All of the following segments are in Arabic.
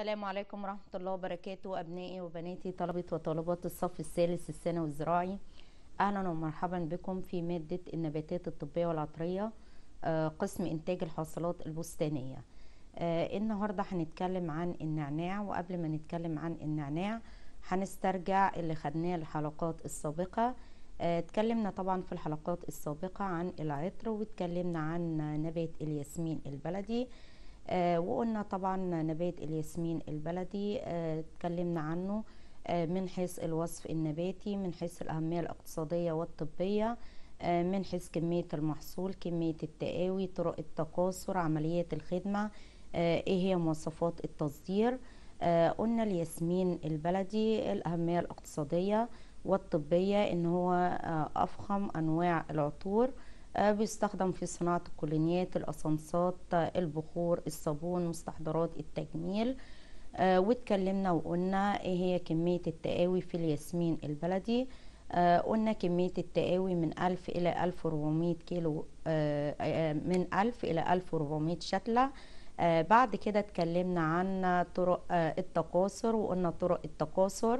السلام عليكم ورحمة الله وبركاته أبنائي وبناتي طلبة وطالبات الصف الثالث الثانوي الزراعي أهلا ومرحبا بكم في مادة النباتات الطبية والعطرية آه، قسم إنتاج الحاصلات البستانية آه، النهاردة هنتكلم عن النعناع وقبل ما نتكلم عن النعناع هنسترجع اللي خدناه الحلقات السابقة آه، اتكلمنا طبعا في الحلقات السابقة عن العطر وتكلمنا عن نبات الياسمين البلدي آه، وقلنا طبعا نبات الياسمين البلدي آه، اتكلمنا عنه آه، من حيث الوصف النباتي من حيث الأهمية الاقتصادية والطبية من حيث كمية المحصول كمية التقاوي طرق التكاثر عملية الخدمة ايه هي مواصفات التصدير قلنا الياسمين البلدي الأهمية الاقتصادية والطبية ان هو أفخم أنواع العطور آه، بيستخدم في صناعة الكولينيات الأسانسات آه، البخور الصابون مستحضرات التجميل آه، واتكلمنا وقلنا ايه هي كمية التقاوي في الياسمين البلدي قلنا كمية التقاوي من ألف إلى ألف كيلو من ألف إلى ألف شتلة بعد كده اتكلمنا عن طرق التقاصر وقلنا طرق التقاصر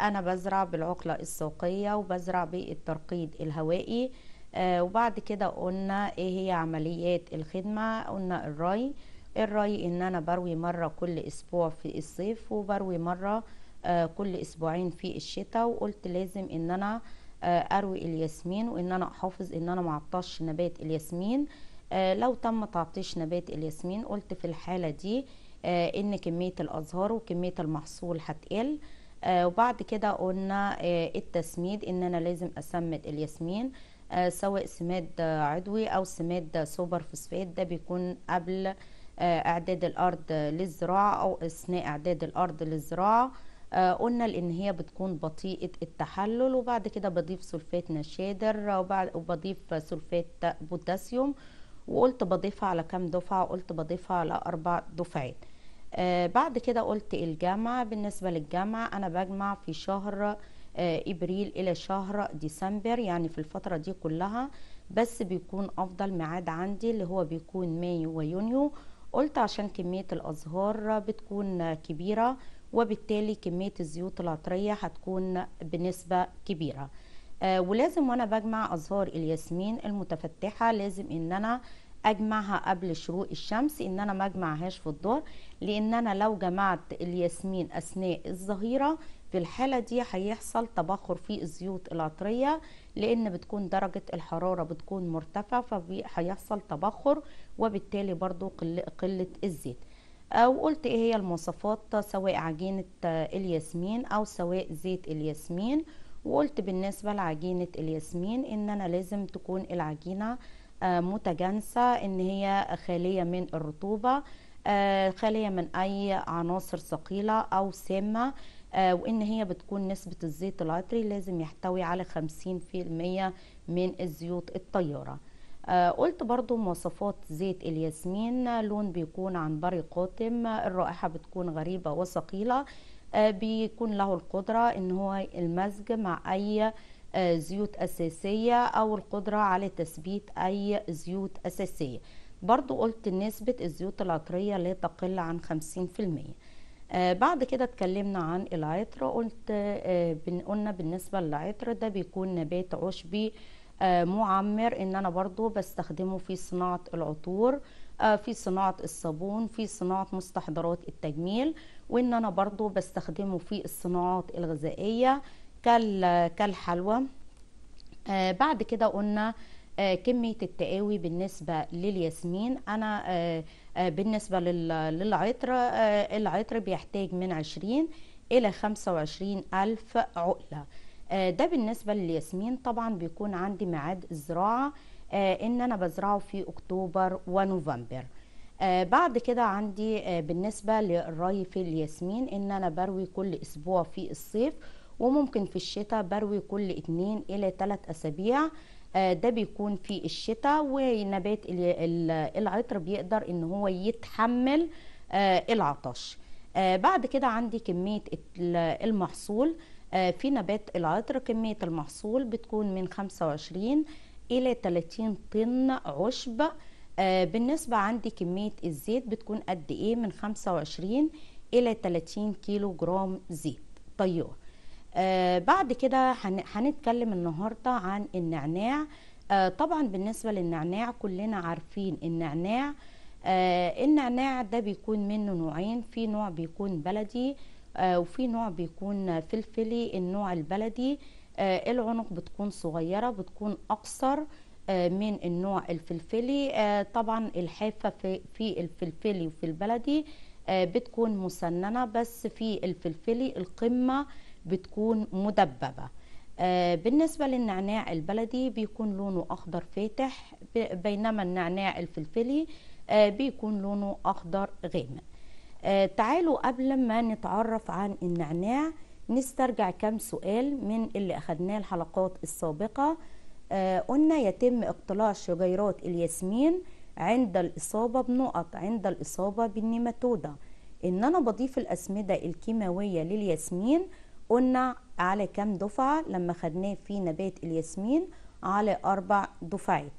أنا بزرع بالعقلة الساقية وبزرع بالترقيد الهوائي آه، وبعد كده قلنا ايه هي عمليات الخدمة قلنا الري الري ان انا بروي مرة كل اسبوع في الصيف وبروي مرة آه، كل اسبوعين في الشتاء وقلت لازم ان انا آه، اروي الياسمين وان انا احافظ ان انا معطش نبات الياسمين لو تم تعطيش نبات الياسمين قلت في الحالة دي ان كمية الازهار وكمية المحصول هتقل وبعد كده قلنا التسميد ان انا لازم اسمد الياسمين آه، سواء سماد عضوي او سماد سوبر فوسفات ده بيكون قبل آه، اعداد الارض للزراعه او اثناء اعداد الارض للزراعه آه، قلنا لان هي بتكون بطيئه التحلل وبعد كده بضيف سلفات نشادر وبعد وبضيف سلفات بوتاسيوم وقلت بضيفها على كام دفعه قلت بضيفها على اربع دفعات بعد كده قلت الجمع بالنسبه للجمع انا بجمع في شهر آه، ابريل الى شهر ديسمبر يعني في الفتره دي كلها بس بيكون افضل ميعاد عندي اللي هو بيكون مايو ويونيو قلت عشان كميه الازهار بتكون كبيره وبالتالي كميه الزيوت العطريه هتكون بنسبه كبيره آه، ولازم وانا بجمع ازهار الياسمين المتفتحه لازم ان انا اجمعها قبل شروق الشمس ان انا ما اجمعهاش في الظهر لان انا لو جمعت الياسمين اثناء الظهيره في الحالة دي هيحصل تبخر في الزيوت العطرية لأن بتكون درجة الحرارة بتكون مرتفعة فهيحصل تبخر وبالتالي برضو قل قلة الزيت أو آه، قلت إيه هي المواصفات سواء عجينة آه، الياسمين أو سواء زيت الياسمين وقلت بالنسبة لعجينة الياسمين إن أنا لازم تكون العجينة آه، متجانسة إن هي خالية من الرطوبة خالية من أي عناصر ثقيلة أو سامة آه، وان هي بتكون نسبه الزيت العطري لازم يحتوي على 50% من الزيوت الطياره آه، قلت برضو مواصفات زيت الياسمين لون بيكون عنبري قاتم الرائحه بتكون غريبه وثقيله آه، بيكون له القدره ان هو المزج مع اي زيوت اساسيه او القدره على تثبيت اي زيوت اساسيه برضو قلت نسبة الزيوت العطرية لا تقل عن خمسين في المية آه، بعد كده اتكلمنا عن العطر قلت آه، قلنا بالنسبه للعطر ده بيكون نبات عشبي آه، معمر ان انا برضو بستخدمه في صناعه العطور في صناعه الصابون في صناعه مستحضرات التجميل وان انا برضو بستخدمه في الصناعات الغذائيه كالحلوى بعد كده قلنا كميه التقاوي بالنسبه للياسمين انا آه، بالنسبة للعطر آه، العطر بيحتاج من 20 إلى 25 ألف عقلة آه، ده بالنسبة للياسمين طبعا بيكون عندي ميعاد الزراعة إن أنا بزرعه في أكتوبر ونوفمبر بعد كده عندي بالنسبة للري في الياسمين إن أنا بروي كل أسبوع في الصيف وممكن في الشتاء بروي كل اتنين إلى تلات أسابيع آه، ده بيكون في الشتاء ونبات العطر بيقدر ان هو يتحمل آه، العطش آه، بعد كده عندي كمية المحصول في نبات العطر كمية المحصول بتكون من 25 إلى 30 طن عشب بالنسبة عندي كمية الزيت بتكون قد إيه من 25 إلى 30 كيلو جرام زيت طيور آه بعد كده هنتكلم النهارده عن النعناع آه طبعا بالنسبه للنعناع كلنا عارفين النعناع آه النعناع ده بيكون منه نوعين في نوع بيكون بلدي آه وفي نوع بيكون فلفلي النوع البلدي آه العنق بتكون صغيره بتكون اقصر آه من النوع الفلفلي آه طبعا الحافه في, في الفلفلي وفي البلدي آه بتكون مسننه بس في الفلفلي القمه آه بتكون مدببة آه، بالنسبة للنعناع البلدي بيكون لونه أخضر فاتح بينما النعناع الفلفلي آه، بيكون لونه أخضر غامق آه، تعالوا قبل ما نتعرف عن النعناع نسترجع كم سؤال من اللي أخدناه الحلقات السابقة قلنا يتم اقتلاع شجيرات الياسمين عند الإصابة بنقط عند الإصابة بالنيماتودا إن أنا بضيف الأسمدة الكيماوية للياسمين قلنا على كام دفعة لما خدناه في نبات الياسمين على أربع دفعات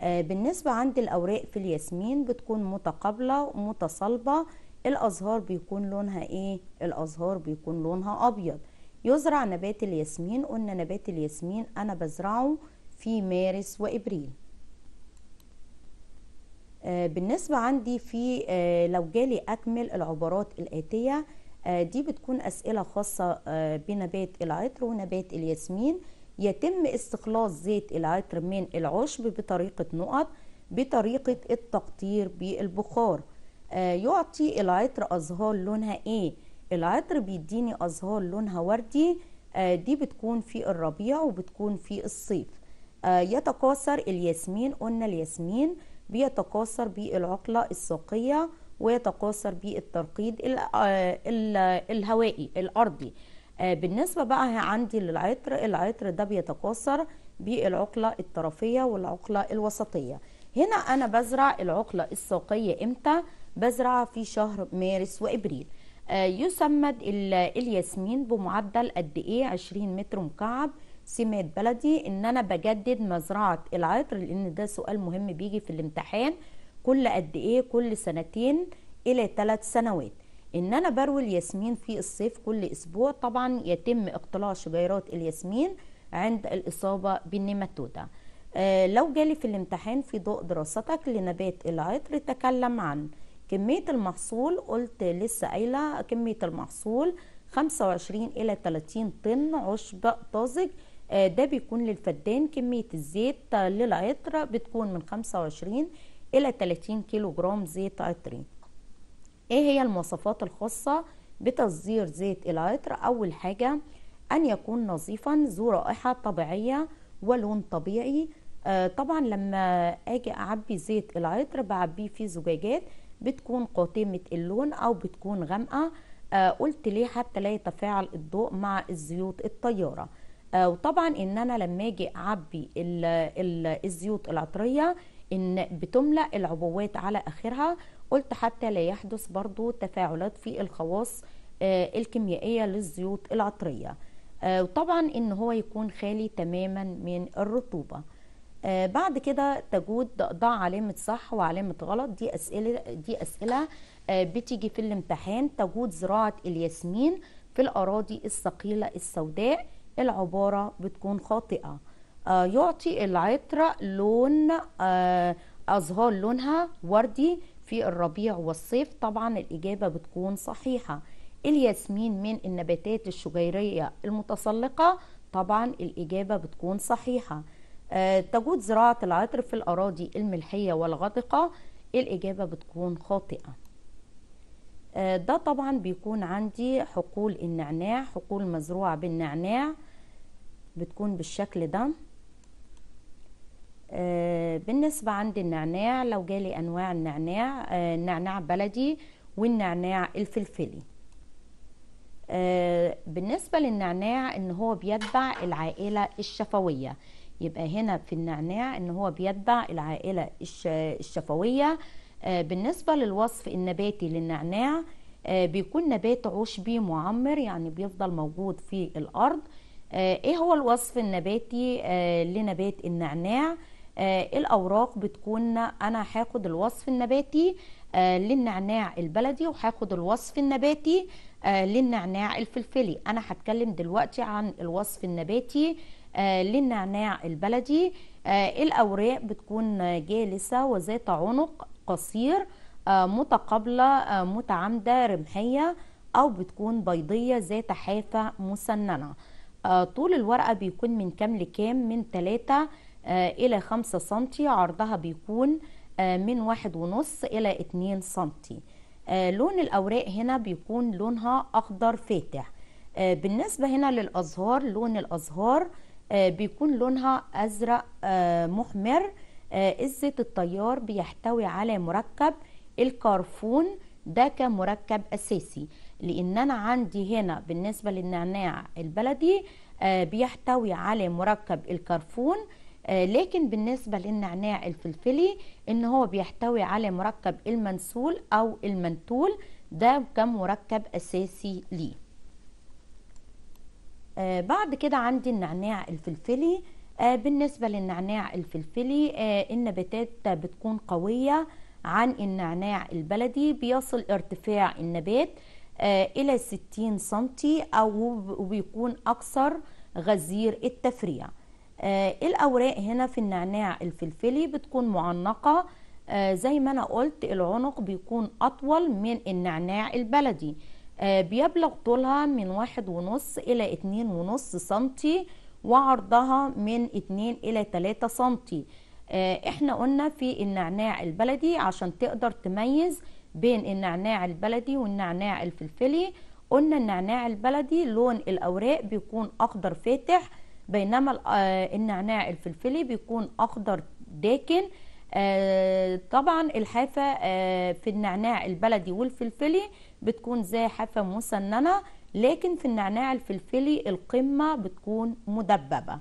آه، بالنسبة عند الأوراق في الياسمين بتكون متقابلة ومتصلبة الأزهار بيكون لونها إيه؟ الأزهار بيكون لونها أبيض يزرع نبات الياسمين قلنا نبات الياسمين أنا بزرعه في مارس وإبريل آه، بالنسبة عندي في آه، لو جالي أكمل العبارات الآتية آه، دي بتكون أسئلة خاصة آه، بنبات العطر ونبات الياسمين يتم استخلاص زيت العطر من العشب بطريقة نقط بطريقة التقطير بالبخار آه، يعطي العطر أزهار لونها إيه؟ العطر بيديني أزهار لونها وردي دي بتكون في الربيع وبتكون في الصيف يتكاثر الياسمين قلنا الياسمين بيتكاثر بالعقلة الساقية ويتكاثر بالترقيد آه، الهوائي الارضي آه، بالنسبه بقى عندي للعطر العطر ده بيتكاثر بالعقله الطرفيه والعقله الوسطيه هنا انا بزرع العقله الساقيه امتى بزرع في شهر مارس وابريل آه، يسمد الياسمين بمعدل قد ايه 20 متر مكعب سمات بلدي ان انا بجدد مزرعه العطر لان ده سؤال مهم بيجي في الامتحان كل قد ايه كل سنتين الى ثلاث سنوات ان انا بروي الياسمين في الصيف كل اسبوع طبعا يتم اقتلاع شجيرات الياسمين عند الاصابه بالنيماتودا آه لو جالي في الامتحان في ضوء دراستك لنبات العطر تكلم عن كمية المحصول قلت لسه قايلة كمية المحصول 25 إلى 30 طن عشب طازج آه ده بيكون للفدان كمية الزيت للعطر بتكون من 25 إلى 30 كيلو جرام زيت عطري إيه هي المواصفات الخاصة بتصدير زيت العطر أول حاجة أن يكون نظيفا ذو رائحة طبيعية ولون طبيعي آه طبعا لما أجي أعبي زيت العطر بعبيه في زجاجات بتكون قاتمة اللون أو بتكون غامقة آه قلت ليه حتى لا يتفاعل الضوء مع الزيوت الطيارة آه وطبعا ان انا لما اجي اعبي الزيوت العطريه ان بتملأ العبوات على اخرها قلت حتى لا يحدث برضو تفاعلات في الخواص آه، الكيميائية للزيوت العطرية آه، وطبعا ان هو يكون خالي تماما من الرطوبة آه، بعد كده تجود ضع علامة صح وعلامة غلط دي أسئلة دي أسئلة بتيجي في الامتحان تجود زراعة الياسمين في الأراضي الثقيلة السوداء العبارة بتكون خاطئة آه، يعطي العطرة لون أزهار آه، لونها وردي في الربيع والصيف طبعا الإجابة بتكون صحيحة الياسمين من النباتات الشجيرية المتسلقة طبعا الإجابة بتكون صحيحة آه، تجود زراعة العطر في الأراضي الملحية والغطقة الإجابة بتكون خاطئة ده طبعا بيكون عندي حقول النعناع حقول مزروعة بالنعناع بتكون بالشكل ده آه، بالنسبة عند النعناع لو جالي أنواع النعناع النعناع آه، بلدي والنعناع الفلفلي آه، بالنسبة للنعناع إن هو بيتبع العائلة الشفوية يبقى هنا في النعناع إن هو بيتبع العائلة الشفوية بالنسبة للوصف النباتي للنعناع بيكون نبات عشبي معمر يعني بيفضل موجود في الأرض ايه هو الوصف النباتي لنبات النعناع آه، الاوراق بتكون انا هاخد الوصف النباتي آه، للنعناع البلدي وهاخد الوصف النباتي آه، للنعناع الفلفلي انا هتكلم دلوقتي عن الوصف النباتي للنعناع البلدي الاوراق بتكون جالسه وذات عنق قصير متقابله متعامده رمحيه او بتكون بيضيه ذات حافه مسننه طول الورقه بيكون من كام لكام من ثلاثه آه، إلى 5 سنتي عرضها بيكون آه، من واحد ونص إلى 2 سنتي آه، لون الأوراق هنا بيكون لونها أخضر فاتح بالنسبة هنا للأزهار لون الأزهار بيكون لونها أزرق محمر الزيت الطيار بيحتوي على مركب الكارفون ده كمركب أساسي لأن أنا عندي هنا بالنسبة للنعناع البلدي بيحتوي على مركب الكارفون آه، لكن بالنسبة للنعناع الفلفلي ان هو بيحتوي على مركب المنسول او المنتول ده كمركب اساسي ليه آه، بعد كده عندي النعناع الفلفلي آه، بالنسبة للنعناع الفلفلي النباتات بتكون قوية عن النعناع البلدي بيصل ارتفاع النبات إلى 60 سنتي أو بيكون أكثر غزير التفريع آه، الأوراق هنا في النعناع الفلفلي بتكون معنقة آه، زي ما أنا قلت العنق بيكون أطول من النعناع البلدي آه، بيبلغ طولها من واحد ونص إلى اتنين ونص سنتي وعرضها من اتنين إلى تلاتة سنتي احنا قلنا في النعناع البلدي عشان تقدر تميز بين النعناع البلدي والنعناع الفلفلي قلنا النعناع البلدي لون الأوراق بيكون أخضر فاتح بينما آه، النعناع الفلفلي بيكون اخضر داكن آه، طبعا الحافه آه، في النعناع البلدي والفلفلي بتكون زي حافه مسننه لكن في النعناع الفلفلي القمه بتكون مدببه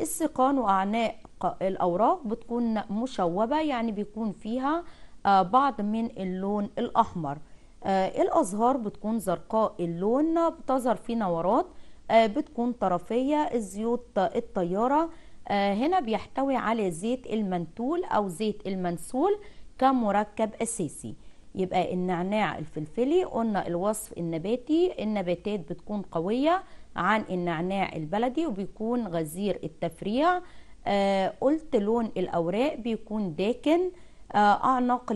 السقان واعناق الاوراق بتكون مشوبه يعني بيكون فيها بعض من اللون الاحمر الازهار بتكون زرقاء اللون بتظهر في نورات آه، بتكون طرفية الزيوت الطيارة آه، هنا بيحتوي على زيت المنتول أو زيت المنسول كمركب أساسي يبقى النعناع الفلفلي قلنا الوصف النباتي النباتات بتكون قوية عن النعناع البلدي وبيكون غزير التفريع آه، قلت لون الأوراق بيكون داكن أعناق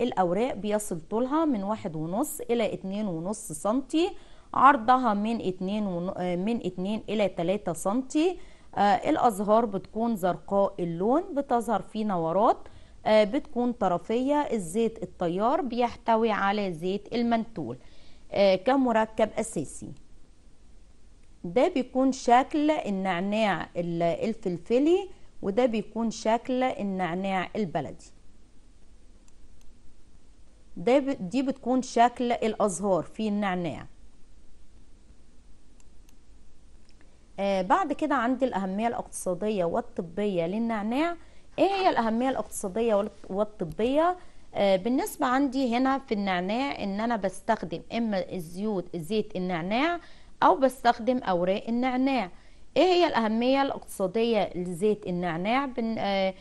الأوراق بيصل طولها من واحد ونص إلى اتنين ونص سنتي عرضها من 2 ون... آه، من 2 الى 3 سم آه، الازهار بتكون زرقاء اللون بتظهر في نورات آه، بتكون طرفيه الزيت الطيار بيحتوي على زيت المنتول كمركب اساسي ده بيكون شكل النعناع الفلفلي وده بيكون شكل النعناع البلدي ده دي بتكون شكل الازهار في النعناع آه، بعد كده عندي الأهمية الاقتصادية والطبية للنعناع ايه هي الأهمية الاقتصادية والطبية آه، بالنسبة عندي هنا في النعناع ان انا بستخدم اما الزيوت زيت النعناع او بستخدم اوراق النعناع ايه هي الأهمية الاقتصادية لزيت النعناع بن آه،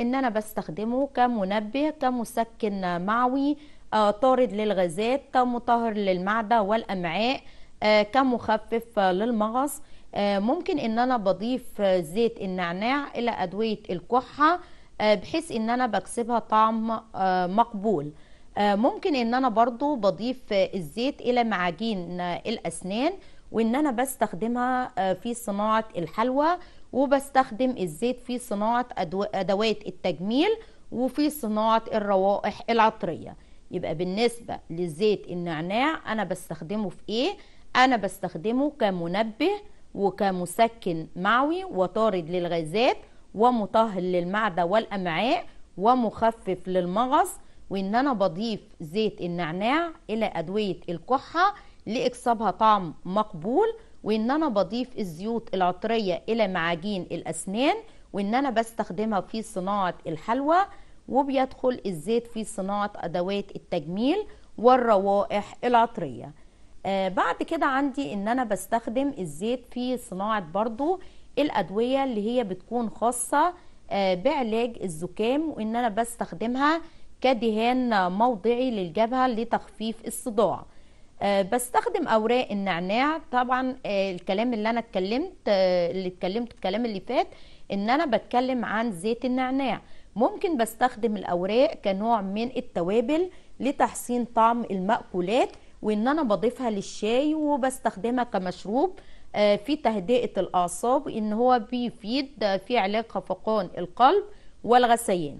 ان انا بستخدمه كمنبه كمسكن معوي طارد للغازات كمطهر للمعدة والأمعاء كمخفف للمغص آه، ممكن ان انا بضيف زيت النعناع الى ادويه الكحه آه، بحيث ان انا بكسبها طعم آه، مقبول ممكن ان انا برضو بضيف الزيت الى معاجين الاسنان وان انا بستخدمها في صناعه الحلوى وبستخدم الزيت في صناعه ادوات التجميل وفي صناعه الروائح العطريه يبقى بالنسبه لزيت النعناع انا بستخدمه في ايه انا بستخدمه كمنبه وكمسكن معوي وطارد للغازات ومطهر للمعدة والأمعاء ومخفف للمغص وإن أنا بضيف زيت النعناع إلى أدوية الكحة لإكسابها طعم مقبول وإن أنا بضيف الزيوت العطرية إلى معاجين الأسنان وإن أنا بستخدمها في صناعة الحلوى وبيدخل الزيت في صناعة أدوات التجميل والروائح العطرية آه، بعد كده عندي ان انا بستخدم الزيت في صناعة برضو الادوية اللي هي بتكون خاصة آه، بعلاج الزكام وان انا بستخدمها كدهان موضعي للجبهة لتخفيف الصداع آه، بستخدم اوراق النعناع طبعا الكلام اللي انا اتكلمت اللي اتكلمت الكلام اللي فات ان انا بتكلم عن زيت النعناع ممكن بستخدم الاوراق كنوع من التوابل لتحسين طعم المأكولات وان انا بضيفها للشاي وبستخدمها كمشروب آه، في تهدئه الاعصاب ان هو بيفيد آه، في علاج خفقان القلب والغثيان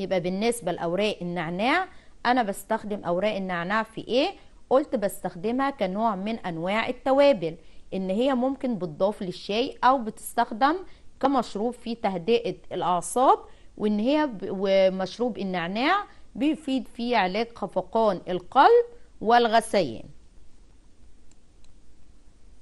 يبقى بالنسبه لاوراق النعناع انا بستخدم اوراق النعناع في ايه قلت بستخدمها كنوع من انواع التوابل ان هي ممكن بتضاف للشاي او بتستخدم كمشروب في تهدئه الاعصاب وان هي ومشروب النعناع بيفيد في علاج خفقان القلب والغسيل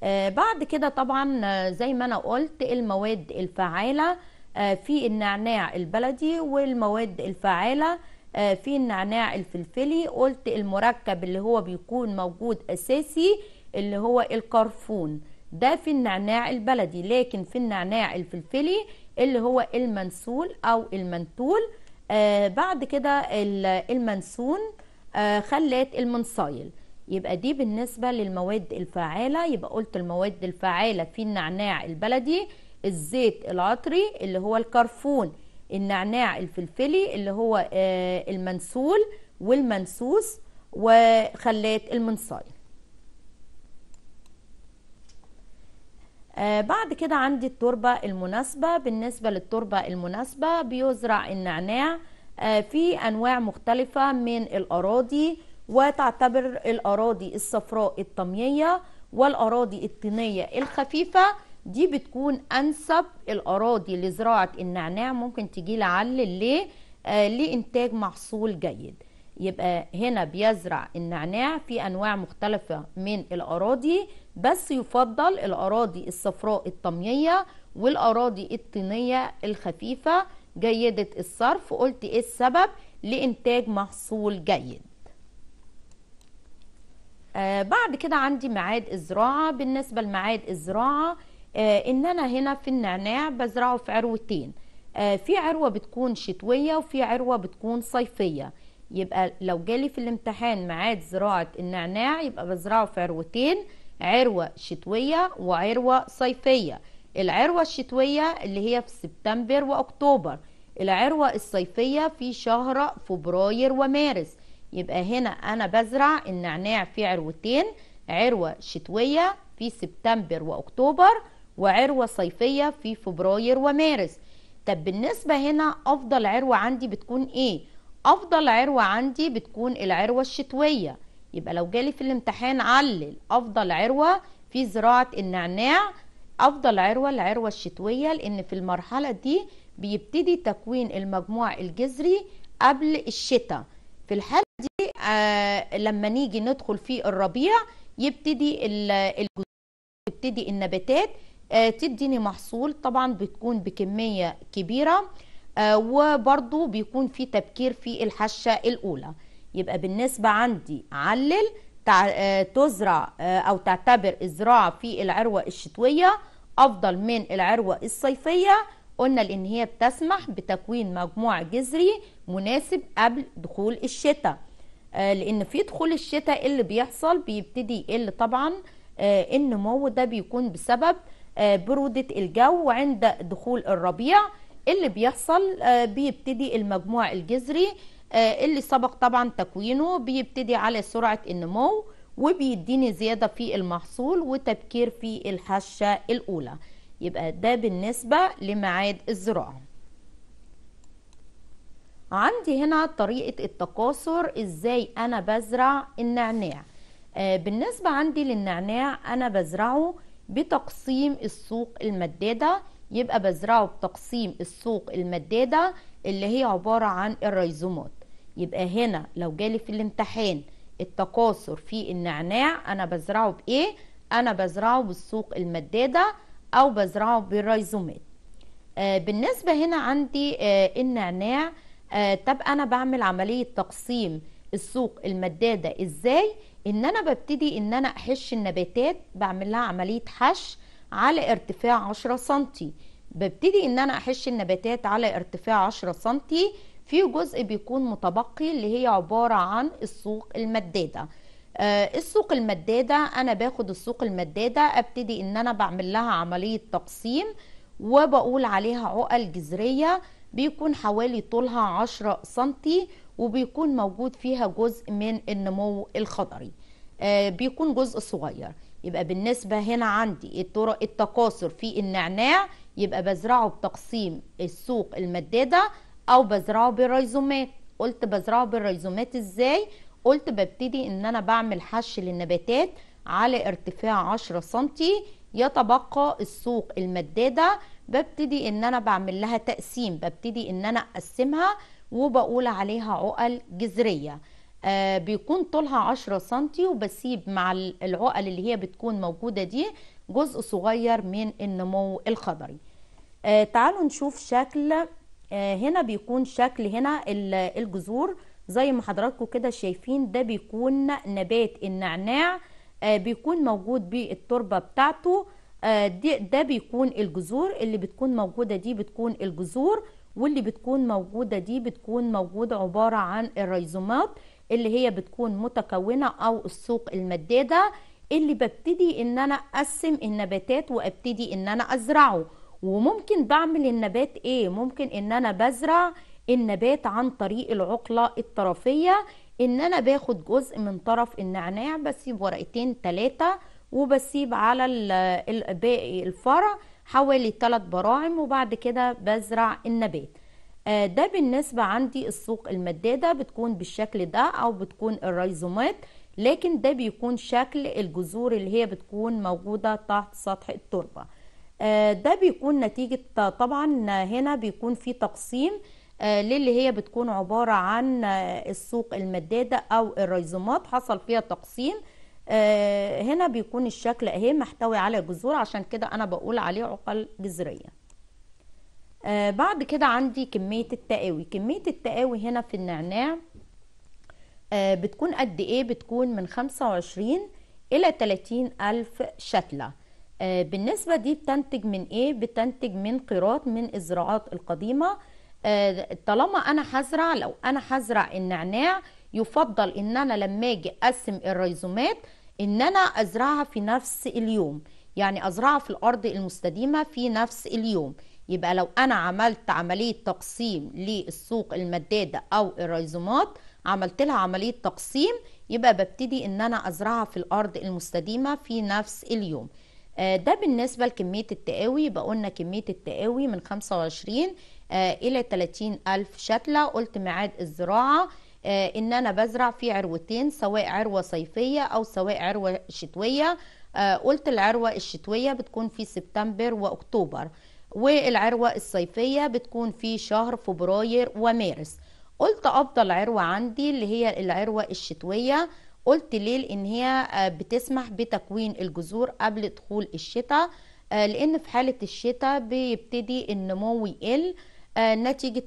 آه، بعد كده طبعا آه، زي ما انا قلت المواد الفعالة آه، في النعناع البلدي والمواد الفعالة في النعناع الفلفلي قلت المركب اللي هو بيكون موجود أساسي اللي هو الكرفون ده في النعناع البلدي لكن في النعناع الفلفلي اللي هو المنسول أو المنتول بعد كده المنسون آه، خلات المنصايل يبقى دي بالنسبة للمواد الفعالة يبقى قلت المواد الفعالة في النعناع البلدي الزيت العطري اللي هو الكرفون النعناع الفلفلي اللي هو آه، المنسول والمنسوس وخلات المنصايل آه، بعد كده عندي التربة المناسبة بالنسبة للتربة المناسبة بيزرع النعناع آه، في انواع مختلفه من الاراضي وتعتبر الاراضي الصفراء الطمييه والاراضي الطينيه الخفيفه دي بتكون انسب الاراضي لزراعه النعناع ممكن تجي لعل ليه آه لانتاج محصول جيد يبقى هنا بيزرع النعناع في انواع مختلفه من الاراضي بس يفضل الاراضي الصفراء الطميه والاراضي الطينيه الخفيفه جيدة الصرف قلت ايه السبب لإنتاج محصول جيد آه بعد كده عندي معاد الزراعة بالنسبة لمعاد الزراعة آه إن أنا هنا في النعناع بزرعه في عروتين آه في عروة بتكون شتوية وفي عروة بتكون صيفية يبقى لو جالي في الامتحان معاد زراعة النعناع يبقى بزرعه في عروتين عروة شتوية وعروة صيفية العروه الشتويه اللي هي في سبتمبر واكتوبر العروه الصيفيه في شهر فبراير ومارس يبقى هنا انا بزرع النعناع في عروتين عروه شتويه في سبتمبر واكتوبر وعروه صيفيه في فبراير ومارس طب بالنسبه هنا افضل عروه عندي بتكون ايه افضل عروه عندي بتكون العروه الشتويه يبقى لو جالي في الامتحان علل افضل عروه في زراعه النعناع افضل عروه العروه الشتويه لان في المرحله دي بيبتدي تكوين المجموع الجذري قبل الشتاء في الحاله دي آه لما نيجي ندخل في الربيع يبتدي يبتدي تبتدي النباتات آه تديني محصول طبعا بتكون بكميه كبيره آه وبرضو بيكون في تبكير في الحشه الاولى يبقى بالنسبه عندي علل آه، تزرع آه، أو تعتبر الزراعة في العروة الشتوية أفضل من العروة الصيفية قلنا لأن هي بتسمح بتكوين مجموع جذري مناسب قبل دخول الشتاء آه، لأن في دخول الشتاء اللي بيحصل بيبتدي يقل طبعا النمو ده بيكون بسبب برودة الجو عند دخول الربيع اللي بيحصل بيبتدي المجموع الجذري آه، اللي سبق طبعا تكوينه بيبتدي على سرعة النمو وبيديني زيادة في المحصول وتبكير في الحشة الأولى يبقى ده بالنسبة لميعاد الزراعة عندي هنا طريقة التكاثر ازاي انا بزرع النعناع آه، بالنسبة عندي للنعناع انا بزرعه بتقسيم السوق المدادة يبقى بزرعه بتقسيم السوق المدادة اللي هي عبارة عن الريزومات يبقى هنا لو جالي في الامتحان التكاثر في النعناع انا بزرعه بايه انا بزرعه بالسوق المداده او بزرعه بالريزومات آه بالنسبه هنا عندي آه النعناع آه طب انا بعمل عمليه تقسيم السوق المداده ازاي ان انا ببتدي ان انا احش النباتات بعمل لها عمليه حش على ارتفاع 10 سنتي ببتدي ان انا احش النباتات على ارتفاع 10 سنتي في جزء بيكون متبقي اللي هي عبارة عن السوق المدادة آه، السوق المدادة أنا باخد السوق المدادة أبتدي إن أنا بعمل لها عملية تقسيم وبقول عليها عقل جذرية بيكون حوالي طولها 10 سنتي وبيكون موجود فيها جزء من النمو الخضري آه، بيكون جزء صغير يبقى بالنسبة هنا عندي الطرق التكاثر في النعناع يبقى بزرعه بتقسيم السوق المدادة او بزرعه بالريزومات قلت بزرعه بالريزومات ازاي قلت ببتدي ان انا بعمل حش للنباتات على ارتفاع 10 سنتي يتبقى السوق المدادة ببتدي ان انا بعمل لها تقسيم ببتدي ان انا اقسمها وبقول عليها عقل جذرية آه بيكون طولها 10 سنتي وبسيب مع العقل اللي هي بتكون موجودة دي جزء صغير من النمو الخضري آه تعالوا نشوف شكل آه، هنا بيكون شكل هنا الجذور زي ما حضراتكم كده شايفين ده بيكون نبات النعناع آه، بيكون موجود بالتربة بتاعته آه، ده بيكون الجذور اللي بتكون موجودة دي بتكون الجذور واللي بتكون موجودة دي بتكون موجودة عبارة عن الريزومات اللي هي بتكون متكونة أو السوق المدادة اللي ببتدي إن أنا أقسم النباتات وأبتدي إن أنا أزرعه وممكن بعمل النبات ايه ممكن ان انا بزرع النبات عن طريق العقلة الطرفية ان انا باخد جزء من طرف النعناع بسيب ورقتين تلاتة وبسيب على الباقي الفرع حوالي تلات براعم وبعد كده بزرع النبات آه، ده بالنسبة عندي السوق المدادة بتكون بالشكل ده او بتكون الريزومات لكن ده بيكون شكل الجذور اللي هي بتكون موجودة تحت سطح التربة آه، ده بيكون نتيجة طبعا هنا بيكون في تقسيم آه، للي هي بتكون عبارة عن آه، السوق المدادة أو الريزومات حصل فيها تقسيم هنا بيكون الشكل اهي محتوي على جذور عشان كده أنا بقول عليه عقل جذرية بعد كده عندي كمية التقاوي كمية التقاوي هنا في النعناع بتكون قد ايه بتكون من 25 الى 30 الف شتلة آه، بالنسبة دي بتنتج من ايه؟ بتنتج من قراط من الزراعات القديمة آه، طالما انا هزرع لو انا هزرع النعناع يفضل ان انا لما اجي اقسم الريزومات ان انا ازرعها في نفس اليوم يعني ازرعها في الارض المستديمة في نفس اليوم يبقى لو انا عملت عملية تقسيم للسوق المدادة او الريزومات عملت لها عملية تقسيم يبقى ببتدي ان انا ازرعها في الارض المستديمة في نفس اليوم آه، ده بالنسبة لكمية التقاوي بقولنا كمية التقاوي من 25 آه، إلى 30 ألف شتلة قلت ميعاد الزراعة آه، إن أنا بزرع في عروتين سواء عروة صيفية أو سواء عروة شتوية قلت العروة الشتوية بتكون في سبتمبر وأكتوبر والعروة الصيفية بتكون في شهر فبراير ومارس قلت أفضل عروة عندي اللي هي العروة الشتوية قلت ليه ان هي آه، بتسمح بتكوين الجذور قبل دخول الشتاء آه، لان في حاله الشتاء بيبتدي النمو يقل آه، نتيجه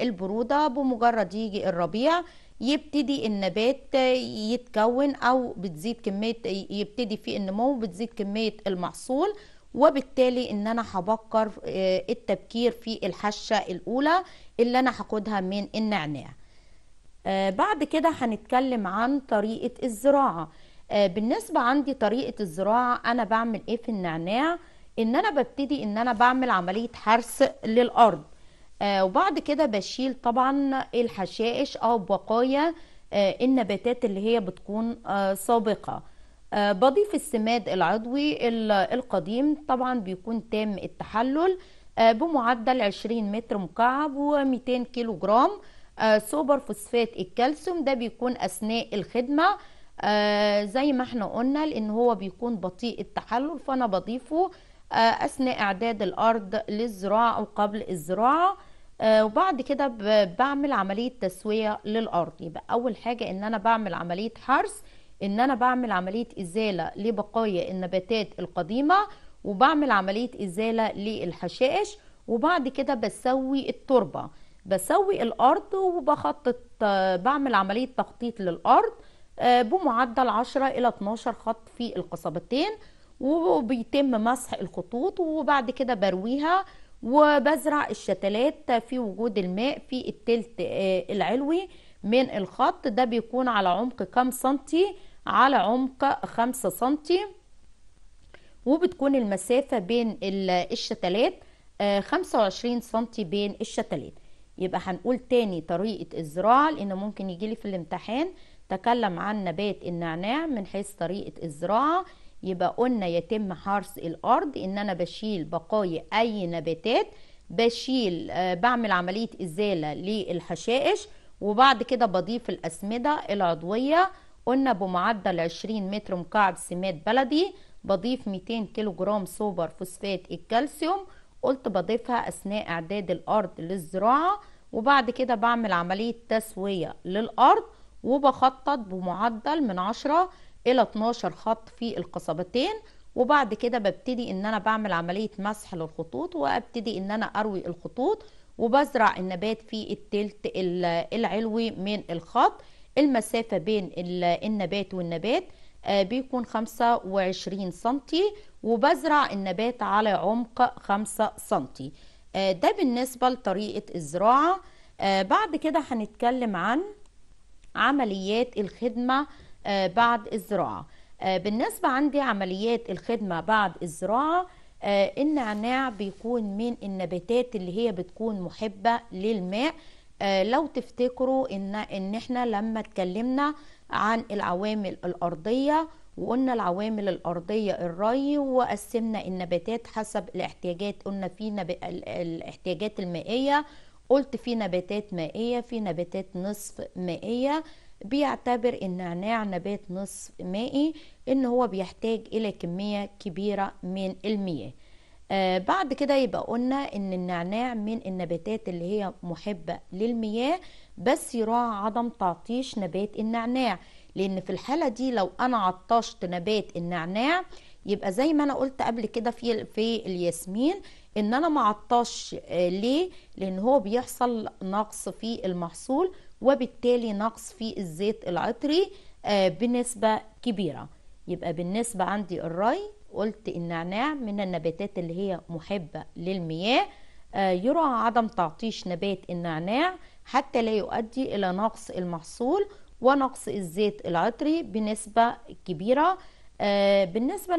البروده بمجرد يجي الربيع يبتدي النبات يتكون او بتزيد كميه يبتدي في النمو بتزيد كميه المحصول وبالتالي ان انا هبكر التبكير في الحشه الاولى اللي انا هاخدها من النعناع آه، بعد كده هنتكلم عن طريقة الزراعة آه، بالنسبة عندي طريقة الزراعة أنا بعمل إيه في النعناع إن أنا ببتدي إن أنا بعمل عملية حرث للأرض آه، وبعد كده بشيل طبعا الحشائش أو بقايا النباتات اللي هي بتكون سابقة بضيف السماد العضوي القديم طبعا بيكون تام التحلل بمعدل 20 متر مكعب و200 كيلو جرام آه، سوبر فوسفات الكالسيوم ده بيكون اثناء الخدمه آه زي ما احنا قلنا لان هو بيكون بطيء التحلل فانا بضيفه آه اثناء اعداد الارض للزراعه او قبل الزراعه آه وبعد كده بعمل عمليه تسويه للارض يبقى اول حاجه ان انا بعمل عمليه حرث ان انا بعمل عمليه ازاله لبقايا النباتات القديمه وبعمل عمليه ازاله للحشائش وبعد كده بسوي التربه بسوي الارض وبخطط آه، بعمل عمليه تخطيط للارض آه، بمعدل 10 الى 12 خط في القصبتين وبيتم مسح الخطوط وبعد كده برويها وبزرع الشتلات في وجود الماء في التلت آه، العلوي من الخط ده بيكون على عمق كام سنتي على عمق خمسة سنتي وبتكون المسافة بين الشتلات خمسة وعشرين سنتي بين الشتلات يبقى هنقول تاني طريقة الزراعة لأن ممكن يجيلي في الامتحان تكلم عن نبات النعناع من حيث طريقة الزراعة يبقى قلنا يتم حرث الأرض إن أنا بشيل بقايا أي نباتات بشيل آه، بعمل عملية إزالة للحشائش وبعد كده بضيف الأسمدة العضوية قلنا بمعدل 20 متر مكعب سماد بلدي بضيف 200 كيلو جرام سوبر فوسفات الكالسيوم قلت بضيفها اثناء اعداد الارض للزراعه وبعد كده بعمل عمليه تسويه للارض وبخطط بمعدل من 10 الى 12 خط في القصبتين وبعد كده ببتدي ان انا بعمل عمليه مسح للخطوط وابتدي ان انا اروي الخطوط وبزرع النبات في التلت العلوي من الخط المسافة بين النبات والنبات آه، بيكون 25 سنتي وبزرع النبات على عمق 5 سنتي آه، ده بالنسبة لطريقة الزراعة آه، بعد كده هنتكلم عن عمليات الخدمة آه، بعد الزراعة بالنسبة عندي عمليات الخدمة بعد الزراعة النعناع بيكون من النباتات اللي هي بتكون محبة للماء لو تفتكروا ان, إن احنا لما اتكلمنا عن العوامل الأرضية وقلنا العوامل الأرضية الري وقسمنا النباتات حسب الاحتياجات قلنا في نب... الاحتياجات المائية قلت في نباتات مائية في نباتات نصف مائية بيعتبر النعناع نبات نصف مائي ان هو بيحتاج الى كمية كبيرة من المياه آه بعد كده يبقى قلنا ان النعناع من النباتات اللي هي محبة للمياه بس يراعى عدم تعطيش نبات النعناع لان في الحاله دي لو انا عطشت نبات النعناع يبقى زي ما انا قلت قبل كده في في الياسمين ان انا ما عطاش آه، ليه لان هو بيحصل نقص في المحصول وبالتالي نقص في الزيت العطري آه، بنسبه كبيره يبقى بالنسبه عندي الري قلت النعناع من النباتات اللي هي محبه للمياه آه، يرى عدم تعطيش نبات النعناع حتى لا يؤدي الى نقص المحصول ونقص الزيت العطري بنسبة كبيرة آه، بالنسبة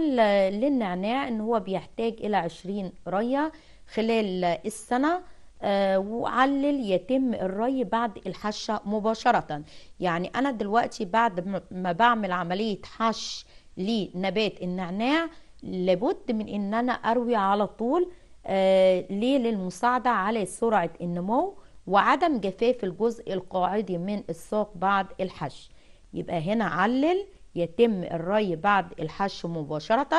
للنعناع ان هو بيحتاج الى 20 رية خلال السنة آه، وعلل يتم الري بعد الحشة مباشرة يعني انا دلوقتي بعد ما بعمل عملية حش لنبات النعناع لابد من ان انا اروي على طول آه، ليه للمساعدة على سرعة النمو وعدم جفاف الجزء القاعدي من الساق بعد الحش يبقى هنا علل يتم الري بعد الحش مباشرة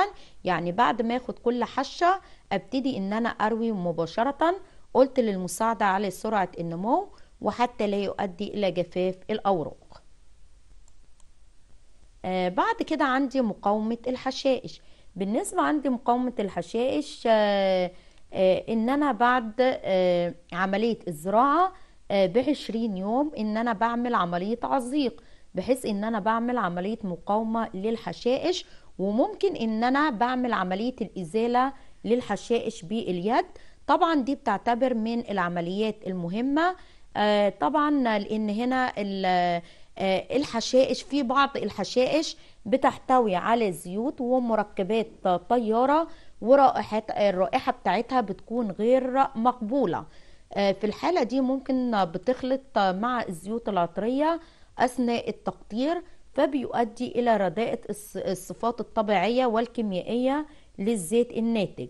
يعني بعد ما اخد كل حشة ابتدي ان انا اروي مباشرة قلت للمساعدة على سرعة النمو وحتى لا يؤدي الى جفاف الاوراق آه بعد كده عندي مقاومة الحشائش بالنسبة عندي مقاومة الحشائش آه آه، ان انا بعد آه، عمليه الزراعه آه، ب 20 يوم ان انا بعمل عمليه عظيق بحيث ان انا بعمل عمليه مقاومه للحشائش وممكن ان انا بعمل عمليه الازاله للحشائش باليد طبعا دي بتعتبر من العمليات المهمه طبعا لان هنا الحشائش في بعض الحشائش بتحتوي على زيوت ومركبات طياره ورائحة الرائحة بتاعتها بتكون غير مقبولة آه، في الحالة دي ممكن بتخلط مع الزيوت العطرية أثناء التقطير فبيؤدي إلى رداءة الصفات الطبيعية والكيميائية للزيت الناتج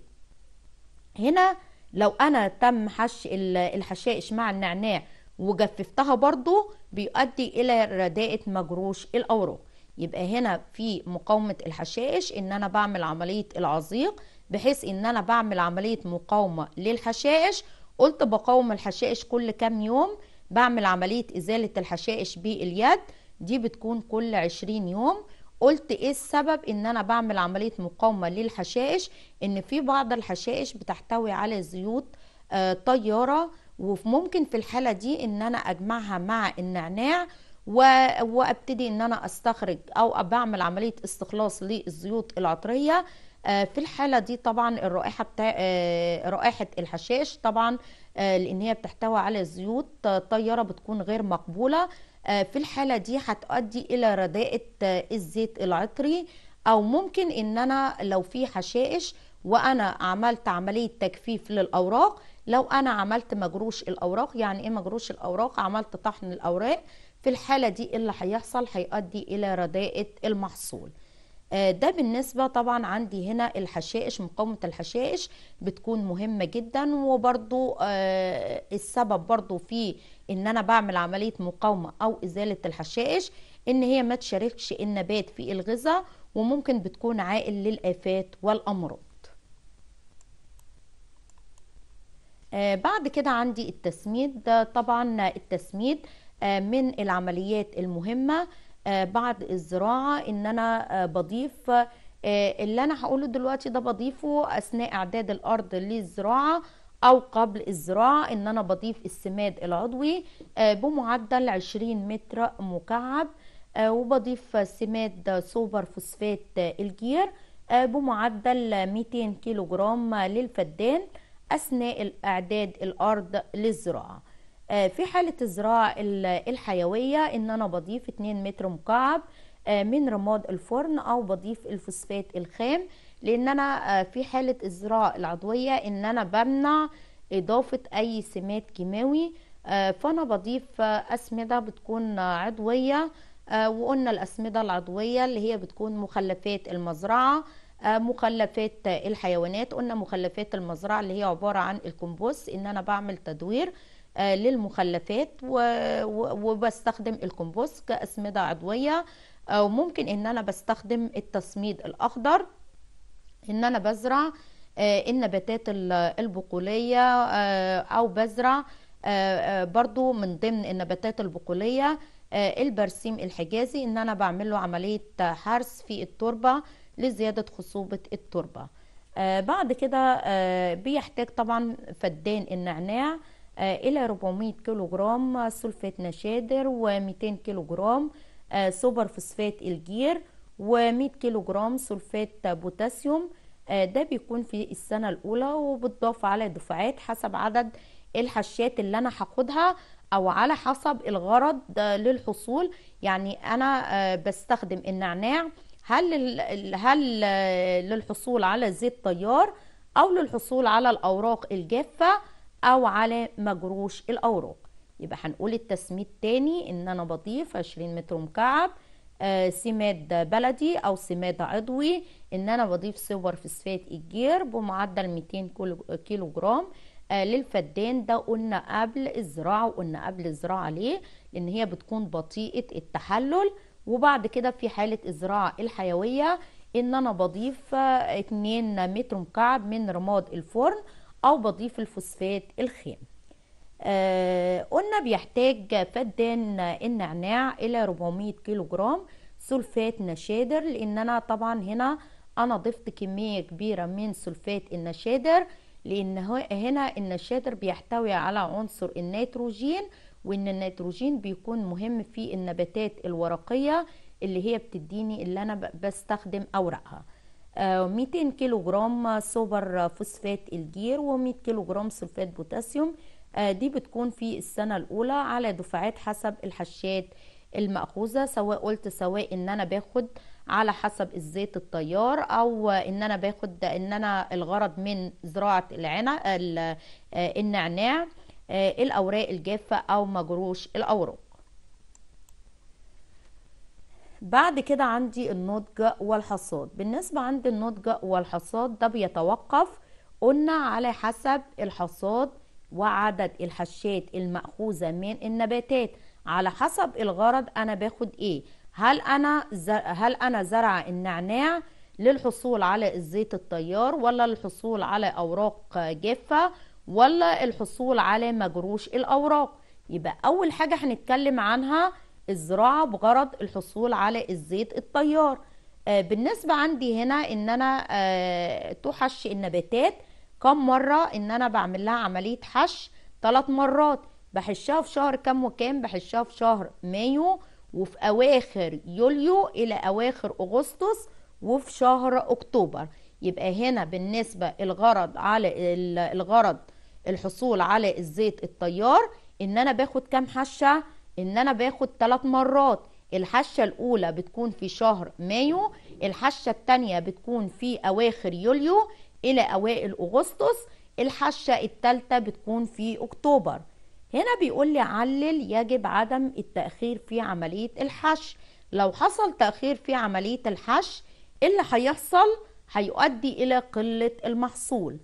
هنا لو أنا تم حش الحشائش مع النعناع وجففتها برضو بيؤدي إلى رداءة مجروش الأوراق يبقى هنا في مقاومة الحشائش إن أنا بعمل عملية العظيق بحيث ان انا بعمل عمليه مقاومه للحشائش قلت بقاوم الحشائش كل كام يوم بعمل عمليه ازاله الحشائش باليد دي بتكون كل عشرين يوم قلت ايه السبب ان انا بعمل عمليه مقاومه للحشائش ان في بعض الحشائش بتحتوي على زيوت آه، طياره وممكن في الحاله دي ان انا اجمعها مع النعناع وابتدي ان انا استخرج او بعمل عمليه استخلاص للزيوت العطريه آه، في الحالة دي طبعا الرائحة بتاع آه، رائحة الحشاش طبعا آه، لأن هي بتحتوي على زيوت طيارة بتكون غير مقبولة في الحالة دي هتؤدي إلى رداءة الزيت العطري أو ممكن إن أنا لو في حشائش وأنا عملت عملية تجفيف للأوراق لو أنا عملت مجروش الأوراق يعني إيه مجروش الأوراق عملت طحن الأوراق في الحالة دي إيه اللي هيحصل هيؤدي إلى رداءة المحصول آه، ده بالنسبة طبعا عندي هنا الحشائش مقاومة الحشائش بتكون مهمة جدا وبرضو آه، السبب برضو في ان انا بعمل عملية مقاومة او ازالة الحشائش ان هي ما تشاركش النبات في الغذاء وممكن بتكون عائل للآفات والأمراض آه، بعد كده عندي التسميد طبعا التسميد من العمليات المهمة آه، بعد الزراعه ان انا آه، بضيف آه، اللي انا هقوله دلوقتي ده بضيفه اثناء اعداد الارض للزراعه او قبل الزراعه ان انا بضيف السماد العضوي بمعدل 20 متر مكعب وبضيف سماد سوبر فوسفات الجير بمعدل 200 كيلو جرام للفدان اثناء اعداد الارض للزراعه آه، في حالة الزراعة الحيوية ان انا بضيف 2 متر مكعب آه، من رماد الفرن او بضيف الفوسفات الخام لان انا آه، في حالة الزراعة العضوية ان انا بمنع اضافة اي سمات كيماوي فانا بضيف اسمدة بتكون عضوية وقلنا الاسمدة العضوية اللي هي بتكون مخلفات المزرعة مخلفات الحيوانات قلنا مخلفات المزرعة اللي هي عبارة عن الكمبوس ان انا بعمل تدوير آه، للمخلفات وبستخدم الكمبوست كأسمدة عضوية أو ممكن إن أنا بستخدم التصميد الأخضر إن أنا بزرع آه، النباتات البقولية آه، أو بزرع برضو من ضمن النباتات البقولية البرسيم الحجازي إن أنا بعمل له عملية حرس في التربة لزيادة خصوبة التربة بعد كده بيحتاج طبعا فدان النعناع آه، إلى 400 كيلوغرام سلفات نشادر و200 كيلوغرام آه، سوبر فوسفات الجير و100 كيلوغرام سلفات بوتاسيوم آه، ده بيكون في السنة الأولى وبتضاف على دفعات حسب عدد الحشات اللي أنا هاخدها أو على حسب الغرض للحصول يعني أنا بستخدم النعناع هل هل للحصول على زيت طيار أو للحصول على الأوراق الجافة أو على مجروش الأوراق يبقى هنقول التسميد تاني إن أنا بضيف 20 متر مكعب آه سماد بلدي أو سماد عضوي إن أنا بضيف سوبر فوسفات الجير بمعدل 200 كيلو جرام آه للفدان ده قلنا قبل الزراعة وقلنا قبل الزراعة ليه؟ لأن هي بتكون بطيئة التحلل وبعد كده في حالة الزراعة الحيوية إن أنا بضيف 2 آه، متر مكعب من رماد الفرن أو بضيف الفوسفات الخام آه قلنا بيحتاج فدان النعناع إلى 400 كيلو جرام سلفات نشادر لأن أنا طبعا هنا أنا ضفت كمية كبيرة من سلفات النشادر لأن هنا النشادر بيحتوي على عنصر النيتروجين وان النيتروجين بيكون مهم في النباتات الورقيه اللي هي بتديني اللي انا بستخدم اوراقها 200 آه، كيلو جرام سوبر فوسفات الجير و100 كيلو جرام سلفات بوتاسيوم آه، دي بتكون في السنة الأولى على دفعات حسب الحشات المأخوذة سواء قلت سواء إن أنا باخد على حسب الزيت الطيار أو إن أنا باخد إن أنا الغرض من زراعة العنب آه، النعناع الأوراق الجافة أو مجروش الأوراق بعد كده عندي النضج والحصاد بالنسبة عند النضج والحصاد ده بيتوقف قلنا على حسب الحصاد وعدد الحشات المأخوذة من النباتات على حسب الغرض أنا باخد إيه هل أنا هل أنا زرع النعناع للحصول على الزيت الطيار ولا الحصول على أوراق جافة ولا الحصول على مجروش الأوراق يبقى أول حاجة هنتكلم عنها الزراعه بغرض الحصول على الزيت الطيار آه، بالنسبه عندي هنا ان انا آه، تحش النباتات كم مره ان انا بعمل لها عمليه حش ثلاث مرات بحشها في شهر كام وكام بحشها في شهر مايو وفي اواخر يوليو الى اواخر اغسطس وفي شهر اكتوبر يبقى هنا بالنسبه الغرض على الغرض الحصول على الزيت الطيار ان انا باخد كام حشه ان انا باخد ثلاث مرات الحشة الاولى بتكون في شهر مايو الحشة التانية بتكون في اواخر يوليو الى اوائل اغسطس الحشة التالتة بتكون في اكتوبر هنا بيقول لي علل يجب عدم التأخير في عملية الحش لو حصل تأخير في عملية الحش إيه اللي هيحصل هيؤدي إلى قلة المحصول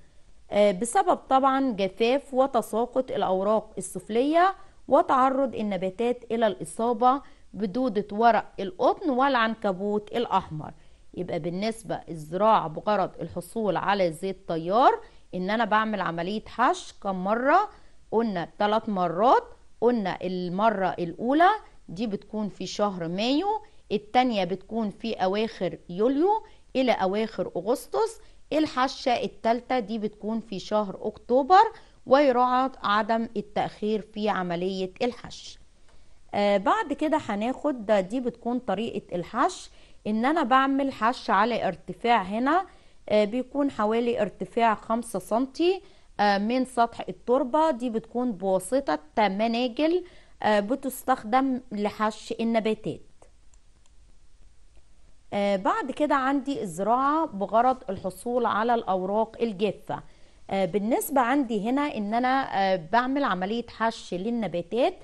آه، بسبب طبعا جفاف وتساقط الأوراق السفلية وتعرض النباتات إلى الإصابة بدودة ورق القطن والعنكبوت الأحمر يبقى بالنسبة الزراعة بغرض الحصول على زيت طيار إن أنا بعمل عملية حش كم مرة قلنا ثلاث مرات قلنا المرة الأولى دي بتكون في شهر مايو التانية بتكون في أواخر يوليو إلى أواخر أغسطس الحشة التالتة دي بتكون في شهر أكتوبر ويراعى عدم التأخير في عملية الحشو آه، بعد كده هناخد دي بتكون طريقة الحشو ان انا بعمل حش على ارتفاع هنا آه، بيكون حوالي ارتفاع خمسة سنتي آه، من سطح التربة دي بتكون بواسطة مناجل بتستخدم لحش النباتات بعد كده عندي الزراعة بغرض الحصول على الأوراق الجافة آه، بالنسبة عندي هنا ان انا آه، بعمل عملية حش للنباتات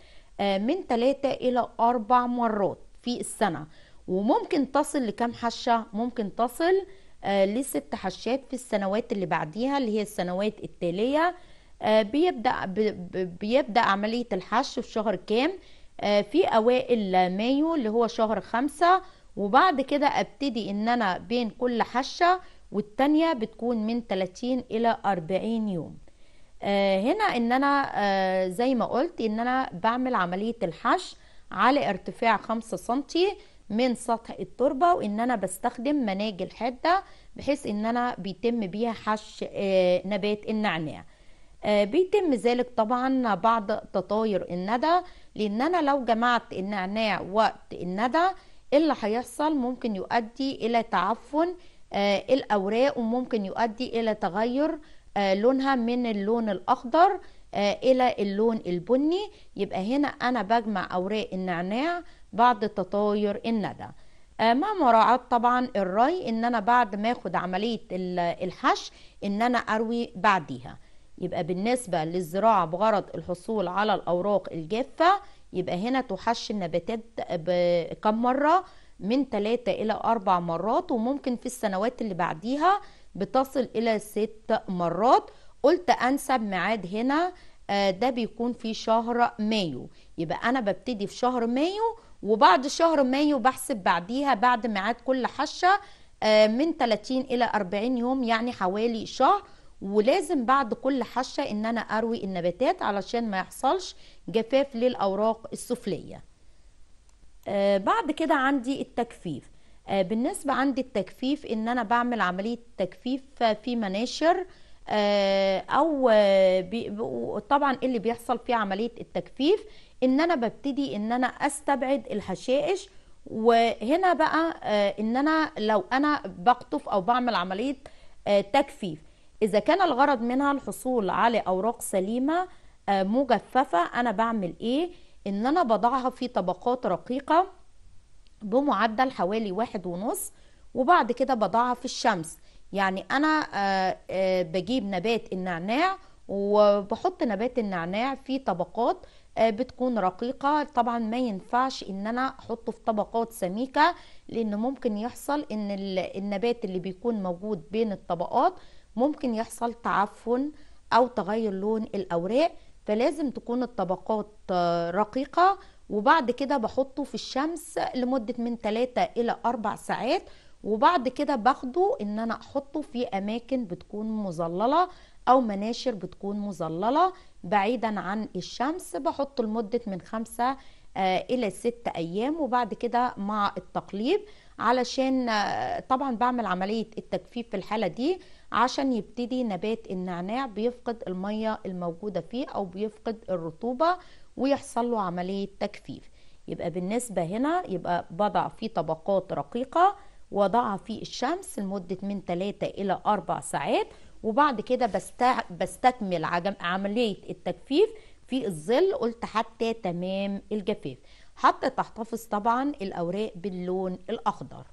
آه، من تلاتة الى اربع مرات في السنة وممكن تصل لكم حشة ممكن تصل لست حشات في السنوات اللي بعديها اللي هي السنوات التالية بيبدأ بيبدأ عملية الحش في شهر كام في أوائل مايو اللي هو شهر خمسة وبعد كده أبتدي إن أنا بين كل حشة والتانية بتكون من 30 إلى 40 يوم آه، هنا ان انا آه، زي ما قلت ان انا بعمل عملية الحش على ارتفاع 5 سنتي من سطح التربة وان انا بستخدم مناجل حادة بحيث ان انا بيتم بيها حش آه، نبات النعناع بيتم ذلك طبعا بعد تطاير الندى لان انا لو جمعت النعناع وقت الندى إيه اللي هيحصل ممكن يؤدي الى تعفن آه، الأوراق وممكن يؤدي إلى تغير آه، لونها من اللون الأخضر آه، إلى اللون البني يبقى هنا أنا بجمع أوراق النعناع بعد تطاير الندى مع مراعاة طبعا الري ان انا بعد ما اخد عملية الحش ان انا اروي بعديها يبقى بالنسبة للزراعة بغرض الحصول على الاوراق الجافة يبقى هنا تحش النباتات كم مرة من 3 إلى 4 مرات وممكن في السنوات اللي بعديها بتصل إلى 6 مرات قلت أنسب ميعاد هنا آه، ده بيكون في شهر مايو يبقى أنا ببتدي في شهر مايو وبعد شهر مايو بحسب بعديها بعد ميعاد كل حشة آه، من 30 إلى 40 يوم يعني حوالي شهر ولازم بعد كل حشة إن أنا أروي النباتات علشان ما يحصلش جفاف للأوراق السفلية آه، بعد كده عندي التكفيف آه، بالنسبة عندي التكفيف ان انا بعمل عملية تكفيف في مناشر آه، او طبعا إيه اللي بيحصل في عملية التكفيف ان انا ببتدي ان انا استبعد الحشائش وهنا بقى ان انا لو انا بقطف او بعمل عملية تكفيف اذا كان الغرض منها الحصول على اوراق سليمة مجففة انا بعمل ايه ان انا بضعها في طبقات رقيقة بمعدل حوالي واحد ونص وبعد كده بضعها في الشمس يعني انا آه، آه، بجيب نبات النعناع وبحط نبات النعناع في طبقات آه، بتكون رقيقة طبعا ما ينفعش ان انا احطه في طبقات سميكة لان ممكن يحصل ان النبات اللي بيكون موجود بين الطبقات ممكن يحصل تعفن او تغير لون الاوراق فلازم تكون الطبقات آه، رقيقة وبعد كده بحطه في الشمس لمدة من 3 إلى 4 ساعات وبعد كده باخده ان انا احطه في اماكن بتكون مظللة او مناشر بتكون مظللة بعيدا عن الشمس بحطه لمدة من خمسة آه، الى 6 ايام وبعد كده مع التقليب علشان آه، طبعا بعمل عملية التجفيف في الحالة دي عشان يبتدي نبات النعناع بيفقد المية الموجودة فيه أو بيفقد الرطوبة ويحصل له عملية تجفيف يبقى بالنسبة هنا يبقى بضع فيه طبقات رقيقة وضعها في الشمس لمدة من 3 إلى 4 ساعات وبعد كده بستع... بستكمل عجم... عملية التجفيف في الظل قلت حتى تمام الجفاف حتى تحتفظ طبعا الأوراق باللون الأخضر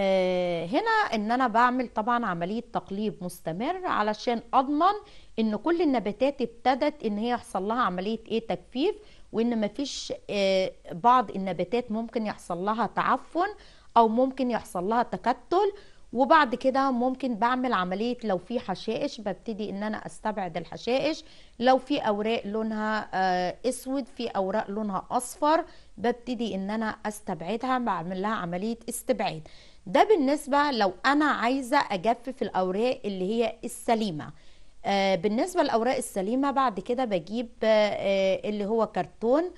آه، هنا ان انا بعمل طبعا عمليه تقليب مستمر علشان اضمن ان كل النباتات ابتدت ان هي يحصل لها عمليه ايه تجفيف وان مفيش آه، بعض النباتات ممكن يحصل لها تعفن او ممكن يحصل لها تكتل وبعد كده ممكن بعمل عملية لو في حشائش ببتدي ان انا استبعد الحشائش لو في اوراق لونها آه، اسود في اوراق لونها اصفر ببتدي ان انا استبعدها بعمل لها عملية استبعاد ده بالنسبة لو أنا عايزة أجفف الأوراق اللي هي السليمة آه، بالنسبة للأوراق السليمة بعد كده بجيب آه، آه، اللي هو كرتون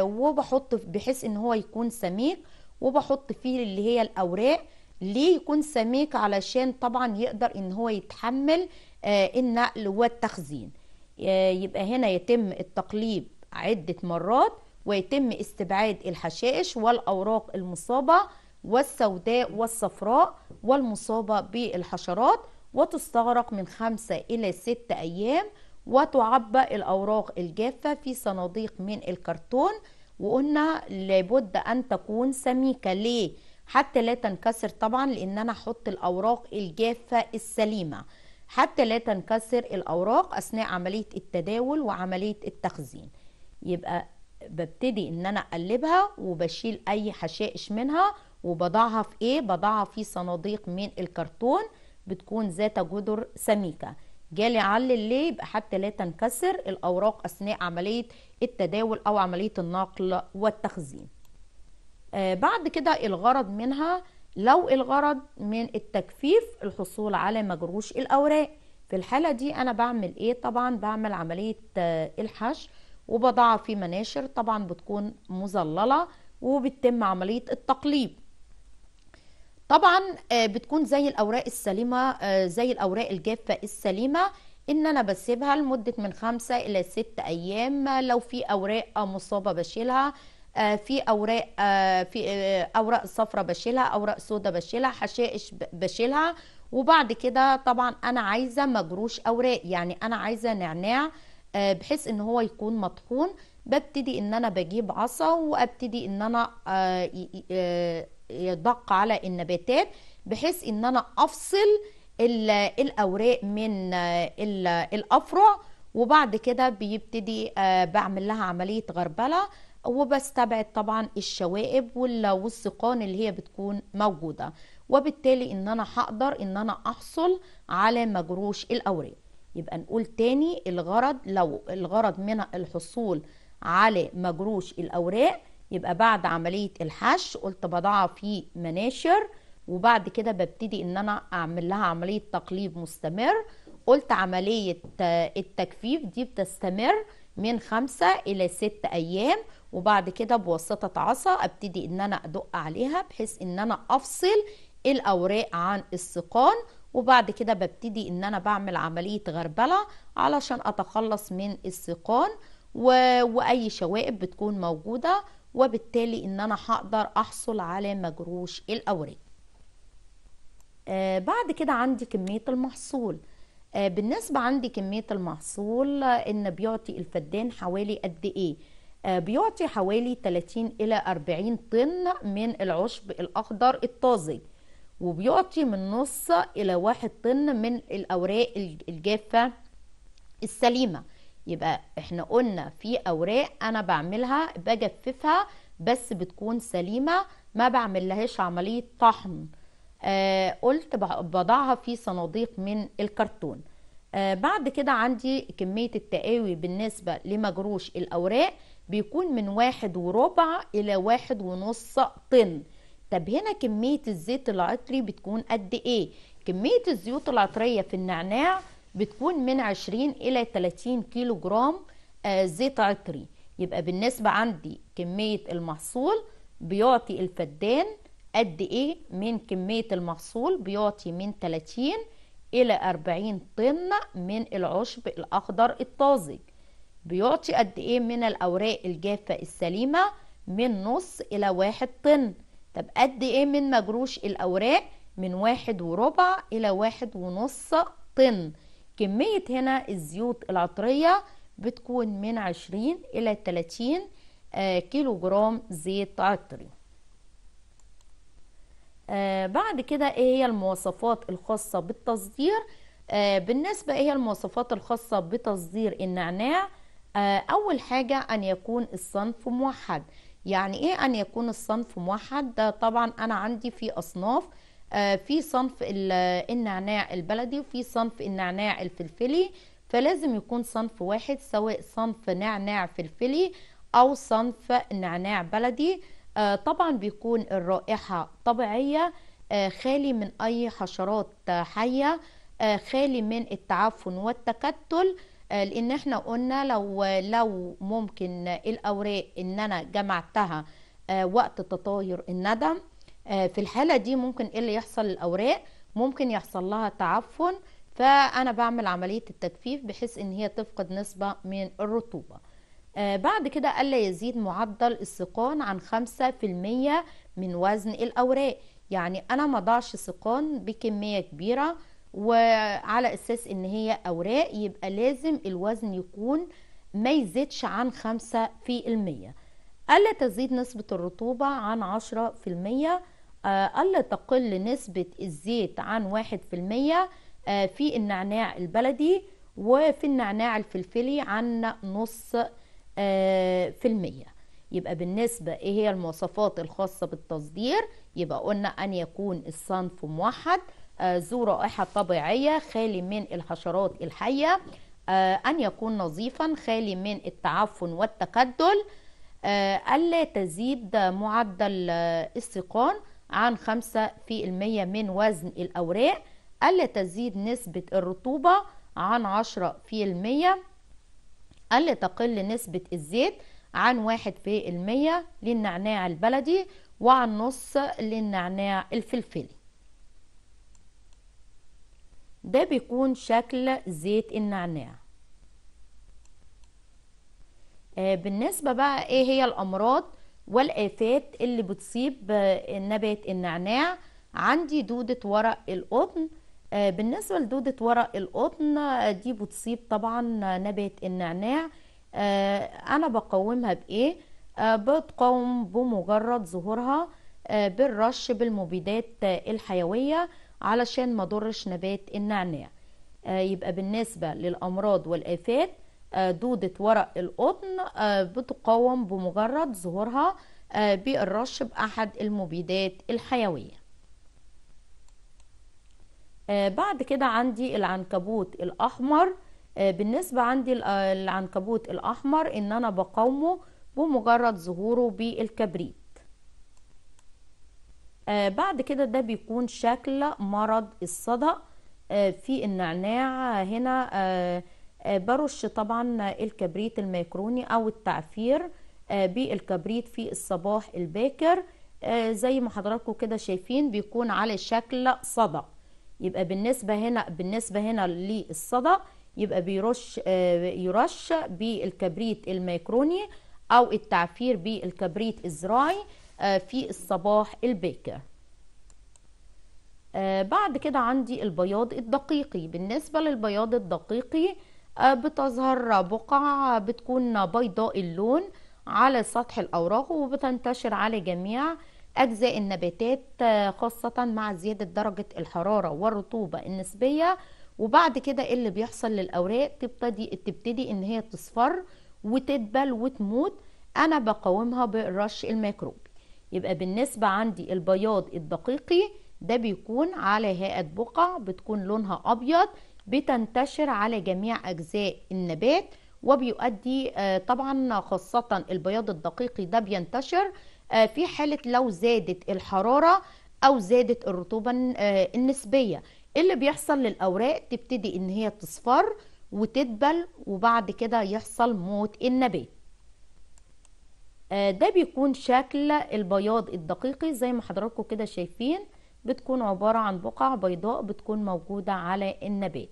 وبحط بحيث إن هو يكون سميك وبحط فيه اللي هي الأوراق ليه يكون سميك علشان طبعا يقدر إن هو يتحمل النقل والتخزين يبقى هنا يتم التقليب عدة مرات ويتم استبعاد الحشائش والأوراق المصابة والسوداء والصفراء والمصابة بالحشرات وتستغرق من خمسة إلى ست أيام وتعبى الأوراق الجافة في صناديق من الكرتون وقلنا لابد أن تكون سميكة ليه؟ حتى لا تنكسر طبعا لأن أنا أحط الأوراق الجافة السليمة حتى لا تنكسر الأوراق أثناء عملية التداول وعملية التخزين يبقى ببتدي ان انا اقلبها وبشيل اي حشائش منها وبضعها في ايه بضعها في صناديق من الكرتون بتكون ذات جدر سميكه جالي علل ليه يبقى حتى لا تنكسر الاوراق اثناء عمليه التداول او عمليه النقل والتخزين آه بعد كده الغرض منها لو الغرض من التجفيف الحصول على مجروش الاوراق في الحاله دي انا بعمل ايه طبعا بعمل عمليه آه الحشو وبضعها في مناشر طبعا بتكون مظلله وبتتم عمليه التقليب طبعا آه، بتكون زي الاوراق السليمه آه، زي الاوراق الجافه السليمه ان انا بسيبها لمده من خمسة الى ست ايام لو في اوراق مصابه بشيلها آه، في اوراق في اوراق صفرة بشيلها اوراق سودا بشيلها حشائش بشيلها وبعد كده طبعا انا عايزه مجروش اوراق يعني انا عايزه نعناع بحيث ان هو يكون مطحون ببتدي ان انا بجيب عصا وابتدي ان انا يدق على النباتات بحيث ان انا افصل الاوراق من الافرع وبعد كده بيبتدي آه، بعمل لها عمليه غربله وبستبعد طبعا الشوائب والسقان اللي هي بتكون موجوده وبالتالي ان انا هقدر ان انا احصل على مجروش الاوراق يبقى نقول تاني الغرض لو الغرض من الحصول على مجروش الاوراق يبقى بعد عملية الحشو قلت بضعها في مناشر وبعد كده ببتدي ان انا اعمل لها عملية تقليب مستمر قلت عملية آه، التجفيف دي بتستمر من خمسة الى ست ايام وبعد كده بواسطة عصا ابتدي ان انا ادق عليها بحيث ان انا افصل الاوراق عن السقان وبعد كده ببتدي ان انا بعمل عملية غربلة علشان اتخلص من السقان و... واي شوائب بتكون موجودة وبالتالي ان انا هقدر احصل على مجروش الاوراق آه بعد كده عندي كمية المحصول آه بالنسبة عندي كمية المحصول آه ان بيعطي الفدان حوالي قد ايه آه بيعطي حوالي 30 الى 40 طن من العشب الاخضر الطازج وبيعطي من نص الى واحد طن من الاوراق الجافة السليمة يبقى احنا قلنا في اوراق انا بعملها بجففها بس بتكون سليمه ما بعمل لهاش عمليه طحن آه قلت بضعها في صناديق من الكرتون آه بعد كده عندي كميه التقاوي بالنسبه لمجروش الاوراق بيكون من واحد وربع الى واحد ونص طن طب هنا كميه الزيت العطري بتكون قد ايه كميه الزيوت العطريه في النعناع بتكون من 20 إلى 30 كيلو جرام آه، زيت عطري يبقى بالنسبة عندي كمية المحصول بيعطي الفدان قد إيه من كمية المحصول بيعطي من 30 إلى 40 طن من العشب الأخضر الطازج بيعطي قد إيه من الأوراق الجافة السليمة من نص إلى واحد طن طب قد إيه من مجروش الأوراق من واحد وربع إلى واحد ونص طن كمية هنا الزيوت العطرية بتكون من 20 إلى 30 آه، كيلو جرام زيت عطري آه، بعد كده ايه هي المواصفات الخاصة بالتصدير آه، بالنسبة ايه هي المواصفات الخاصة بتصدير النعناع اول حاجة ان يكون الصنف موحد يعني ايه ان يكون الصنف موحد ده طبعا انا عندي في اصناف آه، في صنف النعناع البلدي وفي صنف النعناع الفلفلي فلازم يكون صنف واحد سواء صنف نعناع فلفلي او صنف نعناع بلدي آه، طبعا بيكون الرائحة طبيعية آه، خالي من اي حشرات حية خالي من التعفن والتكتل لان احنا قلنا لو لو ممكن الاوراق ان انا جمعتها وقت تطاير الندم آه، في الحالة دي ممكن ايه اللي يحصل للأوراق ممكن يحصل لها تعفن فأنا بعمل عملية التجفيف بحيث إن هي تفقد نسبة من الرطوبة آه، بعد كده ألا يزيد معدل السقان عن خمسة في المية من وزن الأوراق يعني أنا ما ضعش سقان بكمية كبيرة وعلى أساس إن هي أوراق يبقى لازم الوزن يكون ما يزيدش عن خمسة في المية ألا تزيد نسبة الرطوبة عن عشرة في المية آه، ألا تقل نسبة الزيت عن واحد في المية آه، في النعناع البلدي وفي النعناع الفلفلي عن نص آه، في المية يبقى بالنسبة إيه هي المواصفات الخاصة بالتصدير يبقى قلنا أن يكون الصنف موحد ذو رائحة طبيعية خالي من الحشرات الحية أن يكون نظيفا خالي من التعفن والتكدل آه، ألا تزيد معدل السقان آه، عن 5% من وزن الأوراق ألا تزيد نسبة الرطوبة عن 10% ألا تقل نسبة الزيت عن 1% للنعناع البلدي وعن نص للنعناع الفلفلي ده بيكون شكل زيت النعناع آه، بالنسبة بقى ايه هي الامراض والافات اللي بتصيب آه، نبات النعناع عندي دودة ورق القطن آه، بالنسبة لدودة ورق القطن دي بتصيب طبعا نبات النعناع انا بقومها بايه بتقوم بمجرد ظهورها بالرش بالمبيدات الحيوية علشان ما ضرش نبات النعناع يبقى بالنسبة للأمراض والآفات آه، دودة ورق القطن آه، بتقاوم بمجرد ظهورها آه، بالرش بأحد المبيدات الحيوية بعد كده عندي العنكبوت الأحمر بالنسبة عندي العنكبوت الأحمر إن أنا بقاومه بمجرد ظهوره بالكبريت بعد كده ده بيكون شكل مرض الصدأ في النعناع هنا آه، برش طبعا الكبريت الميكروني او التعفير آه، بالكبريت في الصباح الباكر آه، زي ما حضراتكم كده شايفين بيكون على شكل صدى يبقى بالنسبة هنا بالنسبة هنا للصدى يبقى بيرش يرش بالكبريت الميكروني او التعفير بالكبريت الزراعي في الصباح الباكر بعد كده عندي البياض الدقيقي بالنسبة للبياض الدقيقي آه، بتظهر بقع بتكون بيضاء اللون على سطح الأوراق وبتنتشر على جميع أجزاء النباتات آه، خاصة مع زيادة درجة الحرارة والرطوبة النسبية وبعد كده اللي بيحصل للأوراق تبتدي تبتدي إن هي تصفر وتدبل وتموت أنا بقاومها بالرش الميكروبي يبقى بالنسبة عندي البياض الدقيقي ده بيكون على هيئة بقع بتكون لونها أبيض بتنتشر على جميع أجزاء النبات وبيؤدي آه، طبعا خاصة البياض الدقيقي ده بينتشر آه، في حالة لو زادت الحرارة أو زادت الرطوبة آه، النسبية اللي بيحصل للأوراق تبتدي إن هي تصفر وتدبل وبعد كده يحصل موت النبات ده بيكون شكل البياض الدقيقي زي ما حضراتكم كده شايفين بتكون عبارة عن بقع بيضاء بتكون موجودة على النبات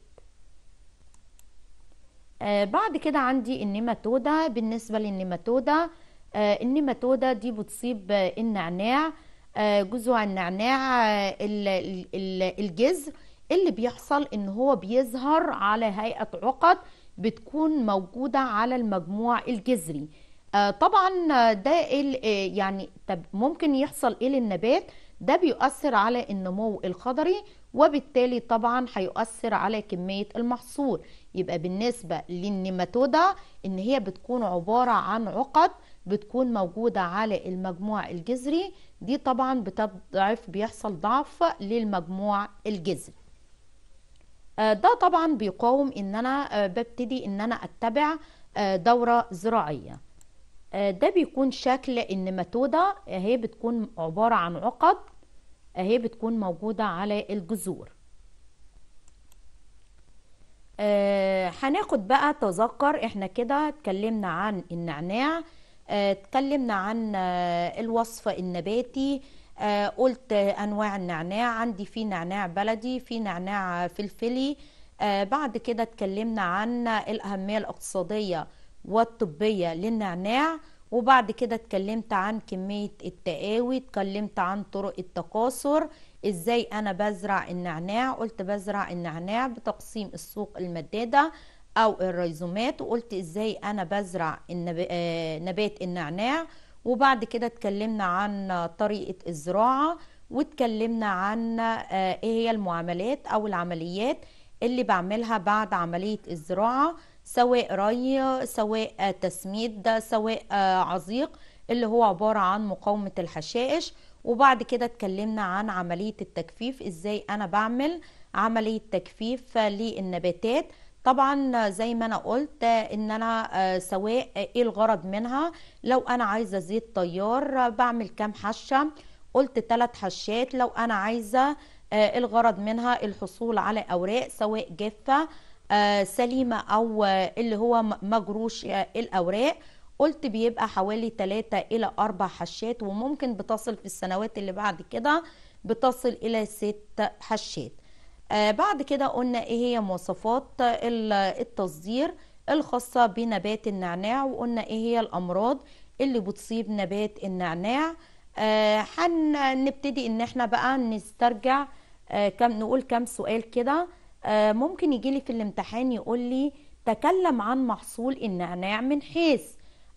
آه بعد كده عندي النيماتودا بالنسبة للنيماتودا آه النيماتودا دي بتصيب آه النعناع جذوع آه، النعناع ال الجذر اللي بيحصل ان هو بيظهر على هيئة عقد بتكون موجودة على المجموع الجذري آه، طبعا آه، ده يعني طب ممكن يحصل ايه للنبات ده بيؤثر على النمو الخضري وبالتالي طبعا هيؤثر على كمية المحصول يبقى بالنسبة للنيماتودا ان هي بتكون عبارة عن عقد بتكون موجودة على المجموع الجذري دي طبعا بتضعف بيحصل ضعف للمجموع الجذري آه، ده طبعا بيقاوم ان انا آه، ببتدي ان انا اتبع آه، دورة زراعية آه، ده بيكون شكل النماتودة اهي بتكون عبارة عن عقد اهي آه، بتكون موجودة على الجذور آه، هناخد بقى تذكر احنا كده اتكلمنا عن النعناع اتكلمنا عن الوصف النباتي قلت انواع النعناع عندي في نعناع بلدي في نعناع فلفلي بعد كده اتكلمنا عن الاهمية الاقتصادية والطبية للنعناع وبعد كده اتكلمت عن كمية التقاوي اتكلمت عن طرق التكاثر ازاي انا بزرع النعناع قلت بزرع النعناع بتقسيم السوق المدادة او الريزومات وقلت ازاي انا بزرع آه، نبات النعناع وبعد كده اتكلمنا عن طريقة الزراعة واتكلمنا عن آه، ايه هي المعاملات او العمليات اللي بعملها بعد عملية الزراعة سواء ري سواء تسميد سواء آه، عظيق اللي هو عبارة عن مقاومة الحشائش وبعد كده اتكلمنا عن عملية التجفيف ازاي انا بعمل عملية تجفيف للنباتات طبعا زي ما انا قلت ان انا آه، سواء ايه الغرض منها لو انا عايزة زيت طيار بعمل كام حشة قلت ثلاث حشات لو انا عايزة آه، إيه الغرض منها الحصول على اوراق سواء جافة آه، سليمه او اللي هو مجروش آه، الاوراق قلت بيبقى حوالي 3 الى 4 حشات وممكن بتصل في السنوات اللي بعد كده بتصل الى 6 حشات آه، بعد كده قلنا ايه هي مواصفات التصدير الخاصة بنبات النعناع وقلنا ايه هي الامراض اللي بتصيب نبات النعناع هنبتدي ان احنا بقى نسترجع كم نقول كم سؤال كده آه، ممكن يجي لي في الامتحان يقول لي تكلم عن محصول النعناع من حيث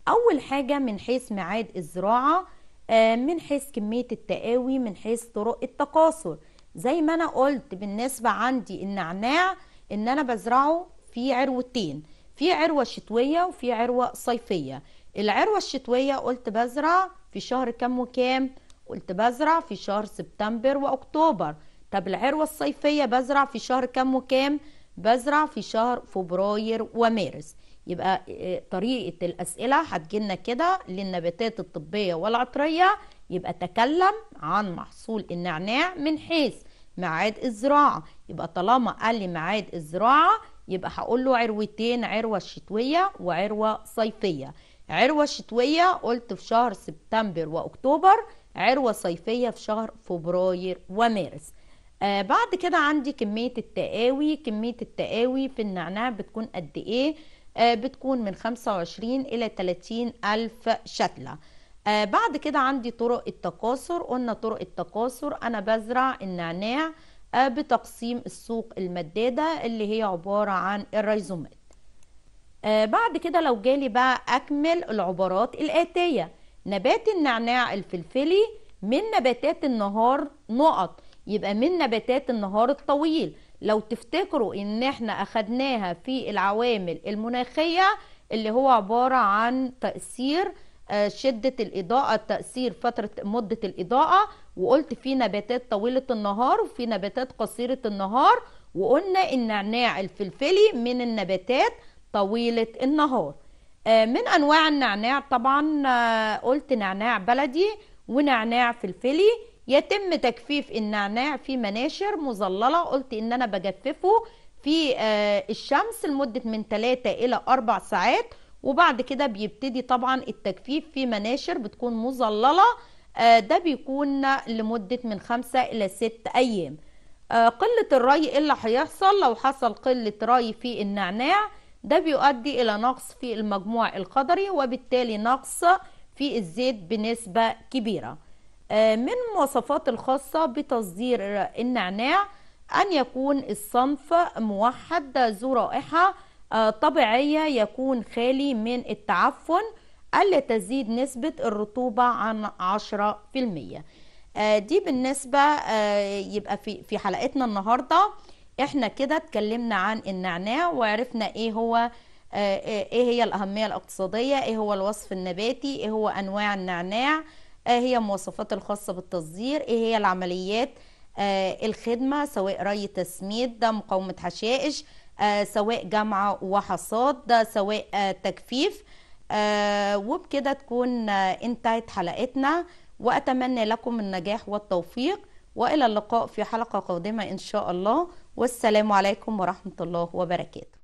اول حاجه من حيث ميعاد الزراعه آه، من حيث كميه التقاوي من حيث طرق التقاصر زي ما انا قلت بالنسبه عندي النعناع ان انا بزرعه في عروتين في عروه شتويه وفي عروه صيفيه العروه الشتويه قلت بزرع في شهر كام وكام قلت بزرع في شهر سبتمبر واكتوبر طب العروة الصيفية بزرع في شهر كام وكام بزرع في شهر فبراير ومارس يبقى آه، طريقة الأسئلة هتجيلنا كده للنباتات الطبية والعطرية يبقى تكلم عن محصول النعناع من حيث ميعاد الزراعة يبقى طالما قال لي ميعاد الزراعة يبقى هقول له عروتين عروة شتوية وعروة صيفية عروة شتوية قلت في شهر سبتمبر وأكتوبر عروة صيفية في شهر فبراير ومارس آه بعد كده عندي كمية التقاوي كمية التقاوي في النعناع بتكون قد ايه آه بتكون من 25 الى 30 الف شتلة آه بعد كده عندي طرق التكاثر قلنا طرق التكاثر انا بزرع النعناع آه بتقسيم السوق المدادة اللي هي عبارة عن الريزومات آه بعد كده لو جالي بقى اكمل العبارات الاتية نبات النعناع الفلفلي من نباتات النهار نقط يبقى من نباتات النهار الطويل لو تفتكروا ان احنا اخدناها في العوامل المناخية اللي هو عبارة عن تأثير آه، شدة الإضاءة تأثير فترة مدة الإضاءة وقلت في نباتات طويلة النهار وفي نباتات قصيرة النهار وقلنا النعناع الفلفلي من النباتات طويلة النهار آه، من أنواع النعناع طبعا آه، قلت نعناع بلدي ونعناع فلفلي يتم تجفيف النعناع في مناشر مظللة قلت ان انا بجففه في آه، الشمس لمدة من 3 الى 4 ساعات وبعد كده بيبتدي طبعا التجفيف في مناشر بتكون مظللة آه، ده بيكون لمدة من 5 الى 6 ايام آه، قلة الري ايه اللي هيحصل لو حصل قلة ري في النعناع ده بيؤدي الى نقص في المجموع القدري وبالتالي نقص في الزيت بنسبة كبيرة آه، من مواصفات الخاصة بتصدير النعناع أن يكون الصنف موحد ذو رائحة آه، طبيعية يكون خالي من التعفن ألا تزيد نسبة الرطوبة عن 10% آه، دي بالنسبة يبقى في في حلقتنا النهاردة احنا كده اتكلمنا عن النعناع وعرفنا ايه هو إيه،, ايه هي الأهمية الاقتصادية ايه هو الوصف النباتي ايه هو أنواع النعناع ايه هي المواصفات الخاصه بالتصدير ايه هي العمليات آه الخدمه سواء ري تسميد ده مقاومه حشائش آه سواء جمع وحصاد ده سواء آه تجفيف آه، وبكده تكون آه، انتهت حلقتنا واتمنى لكم النجاح والتوفيق والى اللقاء في حلقه قادمه ان شاء الله والسلام عليكم ورحمه الله وبركاته